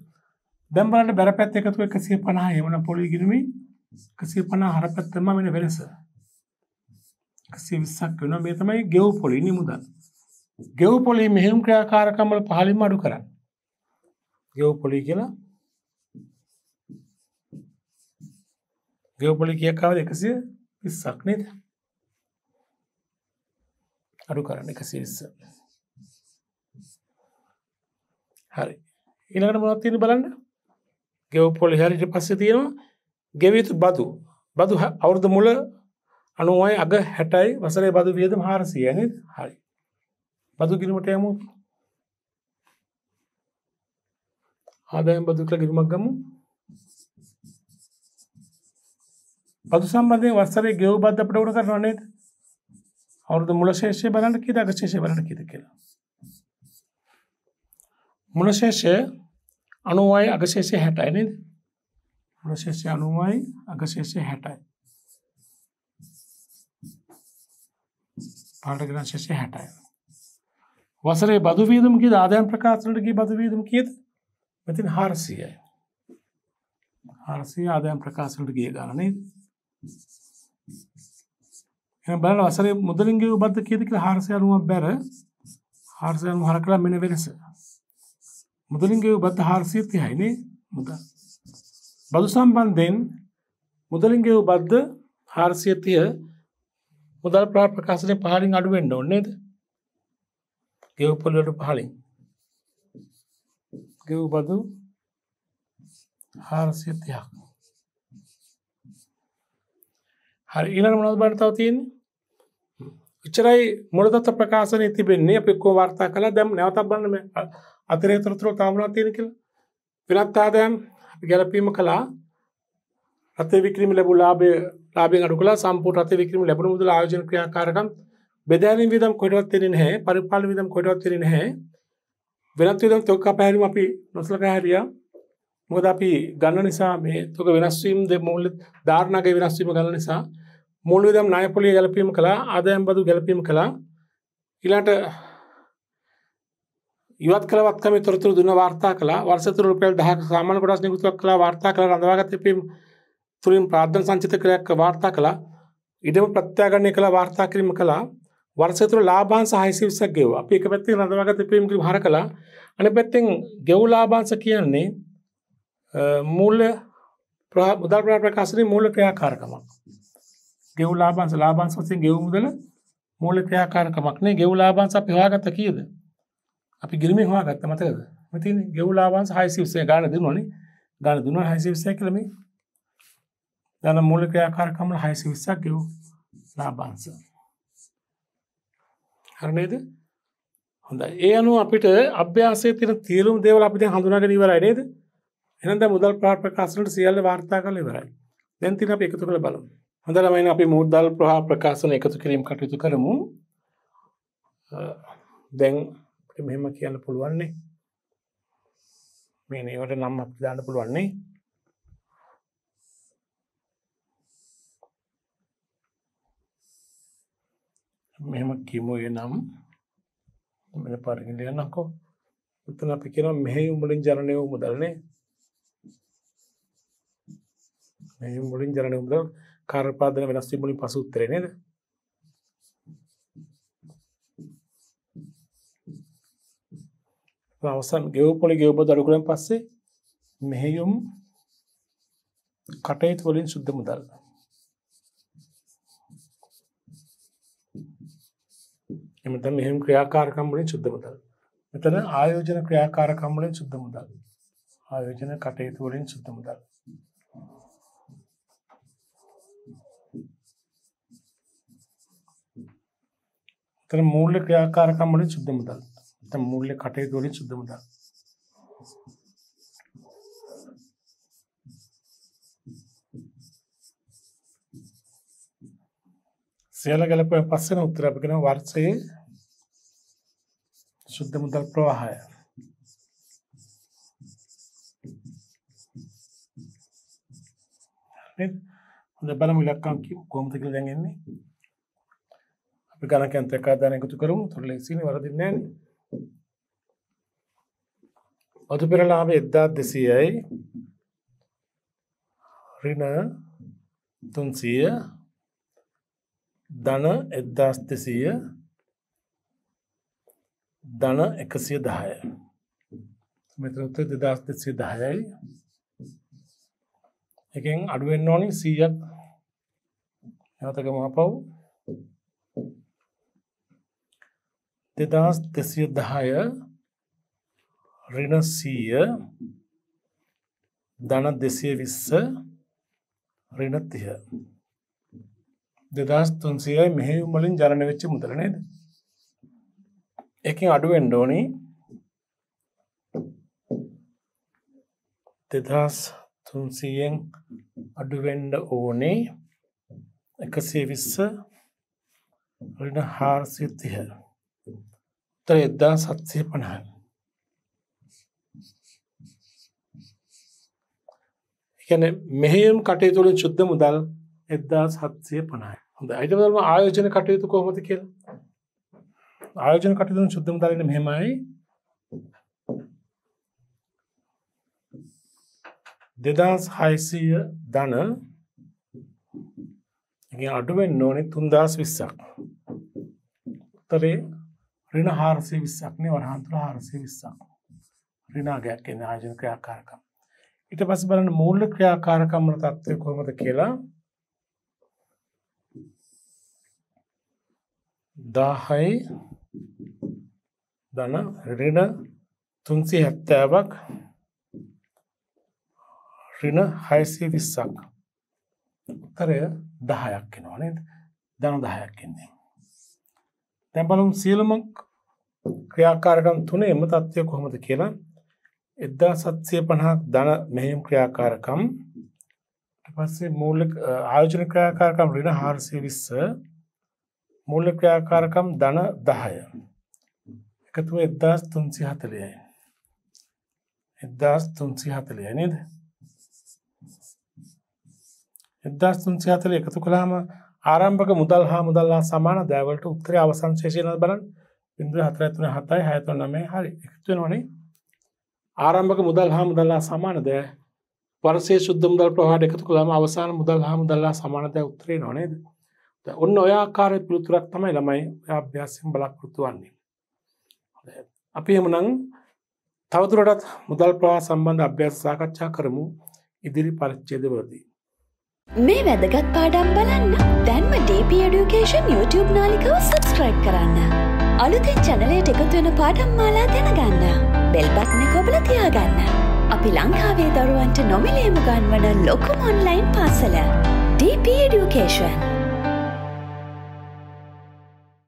දැන් බලන්න බැර පැත්ත එකතු 150 එවන පොලිය ගිනුමේ 150 හර පැත්තම වෙන වෙනස. 120ක් වෙනවා මේ තමයි ගෙව් පොලිය නිමුදල්. ගෙව්පොලි මෙහෙම් ක්‍රියාකාරකමල පහලින් අඩු කරන්න ගෙව්පොලි කියලා ගෙව්පොලි කියකාව එකසිය පිස්සක් නේද අඩු කරන්න එක සිරිස්ස හරි ඉළඟට මොනත්තින බලන්න ගෙව්පොලි හරිට පස්ස තියෙනවා ගෙවිතු බතු බදු අවුරද මුල අනුවයි අග හැටයි වසරේ බදු වියදම හාරසියනෙ හරි බදු කිරීමට යමු ආදායම් බදු කියලා ගිරුමක් ගමු බදු සම්බන්ධයෙන් වසරේ ගෙවූ බද්ද අපිට උඩ කරනවා නේද අවුරුදු මුල ශේෂය බලන්න කීයද අග ශේෂය බලන්න කීයද කියලා මුල ශේෂය 90යි අග ශේෂය 60යි නේද මුල ශේෂය 90යි අග ශේෂය 60යි පාඩ ගණන් ශේෂය 60යි වසරේ බදුවීදමගේ ආදායන් ප්‍රකාශනටගේ බදවීදම කියද මෙතින් හාරසියයි හාරසිය ආදායන් ප්‍රකාශනට ගිය ගණනේ එ බල වසර මුදලින්ගේ උබද්ධ කියදක හාරසියරුම බැර හාර්සයන් හර කලා මෙන වෙනස මුදලින්ගේ උබද්ධ හාරසිීති හයිනේ මුද බදු සම්බන්ධයෙන් මුදලින්ගේ උබද්ධ හාරසියතිය මුදල් ප්‍රා ප්‍රකාශනය පහරින් අඩුවෙන්ඩ ඔන්නේද ගෙව්පොලට පහලින් ගෙව්බදු හාරසිතයක් හරි ඉලන මොනද බට තව තියෙන් විච්චරයි මොලදත්ත ප්‍රකාශනය තිබෙන්නේ අපික්කෝ වාර්තා කළ දැම් නැවත බන්නම අතරේ තොරතුර තාමනා තියෙන කියලා වෙනත්තාදයන් ගැලපීම කලා රතේ වික්‍රම ලැබු ලාබේ ලාබෙන් අඩු කලා සම්පූර් රතේ වික්‍රම ලැබුණු මුදල ආයෝජන ක්‍රියාකාරකම් බෙදෑරීම් වියදම් කොහෙටවත් එන්නේ නැහැ. පරිපාලන වියදම් කොහෙටවත් එන්නේ නැහැ. වෙනත් වියදම් තොග කපහැරීම අපි නොසලකා හැරියා. මොකද අපි ගන්න නිසා මේ තොග වෙනස් වීම මූල්‍ය ධාරණාගේ වෙනස් වීම ගන්න නිසා මූල්‍ය වියදම් ණය පොලිය ගැලපීම කළා. ආදායම් බදු ගැලපීම කළා. ඊළාට ඉවත් කළ වත්කමේ තොරතුරු දුන්න වාර්තා කළා. වර්ෂ තුන රුපියල් 10ක සාමාන්‍ය කොටස් නිකුත්වක් කළා. වාර්තා කළ රඳවාගත් පිම් තුලින් ප්‍රාර්ථන සංචිත ක්‍රයක් වාර්තා කළා. ඉදම ප්‍රත්‍යාගණය කළ වාර්තා කිරීම කළා. වර්සතුර ලාබාන් සහහිසිවිසක් ගෙව අපි එක පැත්ති රඳවාගත පිම්ගි හර කලා අන පැත්තෙන් ගෙව් ලාබාන්ස කියන්නේ මූල්ල මුදල් ප්‍රා ප්‍රකාශන මූල ක්‍රයාකාරකමක් ගෙව් ලාබාන්ස ලාබාන්ස වසෙන් ගෙව් මුදල මූල ක්‍රයාකාරකමක්නේ ගෙව් ලාබාන්ස අපි හවාගත කියද අපි ගිරිම හවා ගත්ත මතකද මති ගෙව් ලාබාන්ස හයිසිවිසේ ගාන දෙනවන ගාන දුන හයිසිවිසය කළම දන මූල ක්‍රයාකාරකම හයිසිවිසක් ගෙව් ලාබාන්ස හරනේද හොඳ ඒ අනු අපිට අභ්‍යාසය තින තීරුම් දේවල අපි හඳුනාග නිවරයි නේද එනද මුදල් පාට ප්‍රකාශනට සියල්ල වාර්තා කල ඉවරයි දැන්තින අප එකතු කළ බලු හොඳරමයින අපි මුදල් ප්‍රහා ප්‍රකාශන එකතු කිරීම කටයුතු කරමු දැන් මෙහෙම කියන්න පුළුවන්නේ මේ නවට නම් අපි දාන්න පුළුවන්නේ මෙම කිමුය නම් මෙ පරගලයන්නකෝ උත්තන අපි කියෙන මෙහෙ උඹලින් ජනය මුදල්නේ මුලින් ජනය උද කාරපාදන වෙනස් මුලින් පසු උත්තරනේද අවසන් ගෙව්පොලි ගෙව්බ දරුකුලෙන් පස්සේ මෙහෙයුම් කටයුතු වලින් සුද්ධ මුදල්ලා निमित्त मेम शुद्ध मुदल मिथन आयोजन क्रियाकार शुद्ध मुदल आयोजन कटेत शुद्ध मुदल मूल्य क्रियाकारक शुद्ध मुदल मूल्य कटेत शुद्ध मुदल සියල්ල ගලපුවා පස්සේ උත්තර අපි කරන වර්ෂයේ සුද්ධ මුදල් ප්‍රවාහය. නේද? හොඳ බලමු ඉලක්කම් කොහොමද කියලා දැන් එන්නේ. අපි ගණක යන්ත්‍රයක් ආදාන එකතු කරමු. උතර ලේසියෙන් වරදින්නේ නැහැ නේ. මතු පෙරලාම එද්දා දෙසීයයි රින තුන්සිය ධන එදදාස්තෙසය ධන එකසිය දහය මෙතරත දෙදස්තෙසය දහයයි එකෙන් අඩුවෙන් ඕනි සීයක් යතක මපව් දෙදස් දෙසිය දහය රිනසීය ධන දෙසිය විස්ස රිනතිය දෙදස් තුන්සියයි මෙහෙවුමලින් ජනන වෙච්ච මුදල නේද එකින් අඩුවෙන්ඩෝනි දෙදස් තුන්සියෙන් අඩුවෙන්ඩ ඕනේ එකසේ විස්ස රින හාරසිතිහ තර එද්දා සත්සය පණහ එකන මෙහෙම් කටයුතුළින් චුද්ධ මුදල් එද්දා සත්සය පණයි අයිතවලම ආයෝජන කටයුතු කොහොමද කියලා ආයෝජන කටයුතු සුද්ධම තරන්න මෙහෙමයි දෙදස් හයිසය දන අඩුවෙන් නෝනේ තුන්දස් විස්සක් උත්තරේ රින හාරසය විස්සක්නේ වරහන්තුර හාරසය විස්සක් රිනාගයක් කියන ආයෝජන ක්‍රියාකාරකම් ඉට පස් බලන මූල්ල ක්‍රියාකාරකම්මන තත්ත්වය කොමද කියලා දාහයි දන රින තුන්සි හැත්තෑවක් රින හයසේ විස්සක් උත්තරය දහයක් නවානේ දන දහයක්න්නේ තැබලුම් සියලුමක් ක්‍රියාකාරකම් තුනේ එම තත්ත්වය කොහොමද කියලා එදදා සත්සය පණහක් දන මෙහෙම් ක්‍රියාකාරකම් පස්සේ මූලික ආයෝජන ක්‍රියාකාරකම් රින හාරසේ විස්ස මූලිකයාකාරකම් දන දහය එකතුව එදදාස් තුන්සි හතලියයි එදදාස් තුන්සි හතලිය නද එදදාස් තුන්සි හතලිය එකතු කළාම ආරම්භක මුදල් හා මුදල්ලා සමාන දෑවලට උත්තරේ අවසන් ශේෂයන බලන් ඉන්ද්‍ර හතරඇතුන හතයි හැතු නමේ හරි එකතු නොනේ ආරම්භක මුදල් හා මුදල්ලා සමානද පරසේ සුද්දමුදල් ප්‍රහට එකතු කළම අවසාන මුදල් හා මුදල්ලා සමානදය උත්තරේ නොනේද ඔන්න ඔයාකාරය පිළිතුරක් තමයි ළමයි අභ්‍යාසයෙන් බලාපොරොත්තු වන්නේ. අපි එමනං තවතුරටත් මුදල් ප්‍රවා සම්බන්ධ අභ්‍යාස සාකච්ඡා කරමු ඉදිරි පරිච්චේදවලදී. මේ වැදගත් පාඩම් බලන්න දැන්ම DP Education YouTube නාලිකව සබස්ක්‍රයිබ් කරන්න. අලුතින් චනලයට එකතුවෙන පාඩම් මාලා දැනගන්න. බෙල්බත්න කොබල තියාගන්න. අපි ලංකාවේ දරුවන්ට නොමිලේම ගන්වන ලොකුම ඔන්ලයින් පාසල DP Education.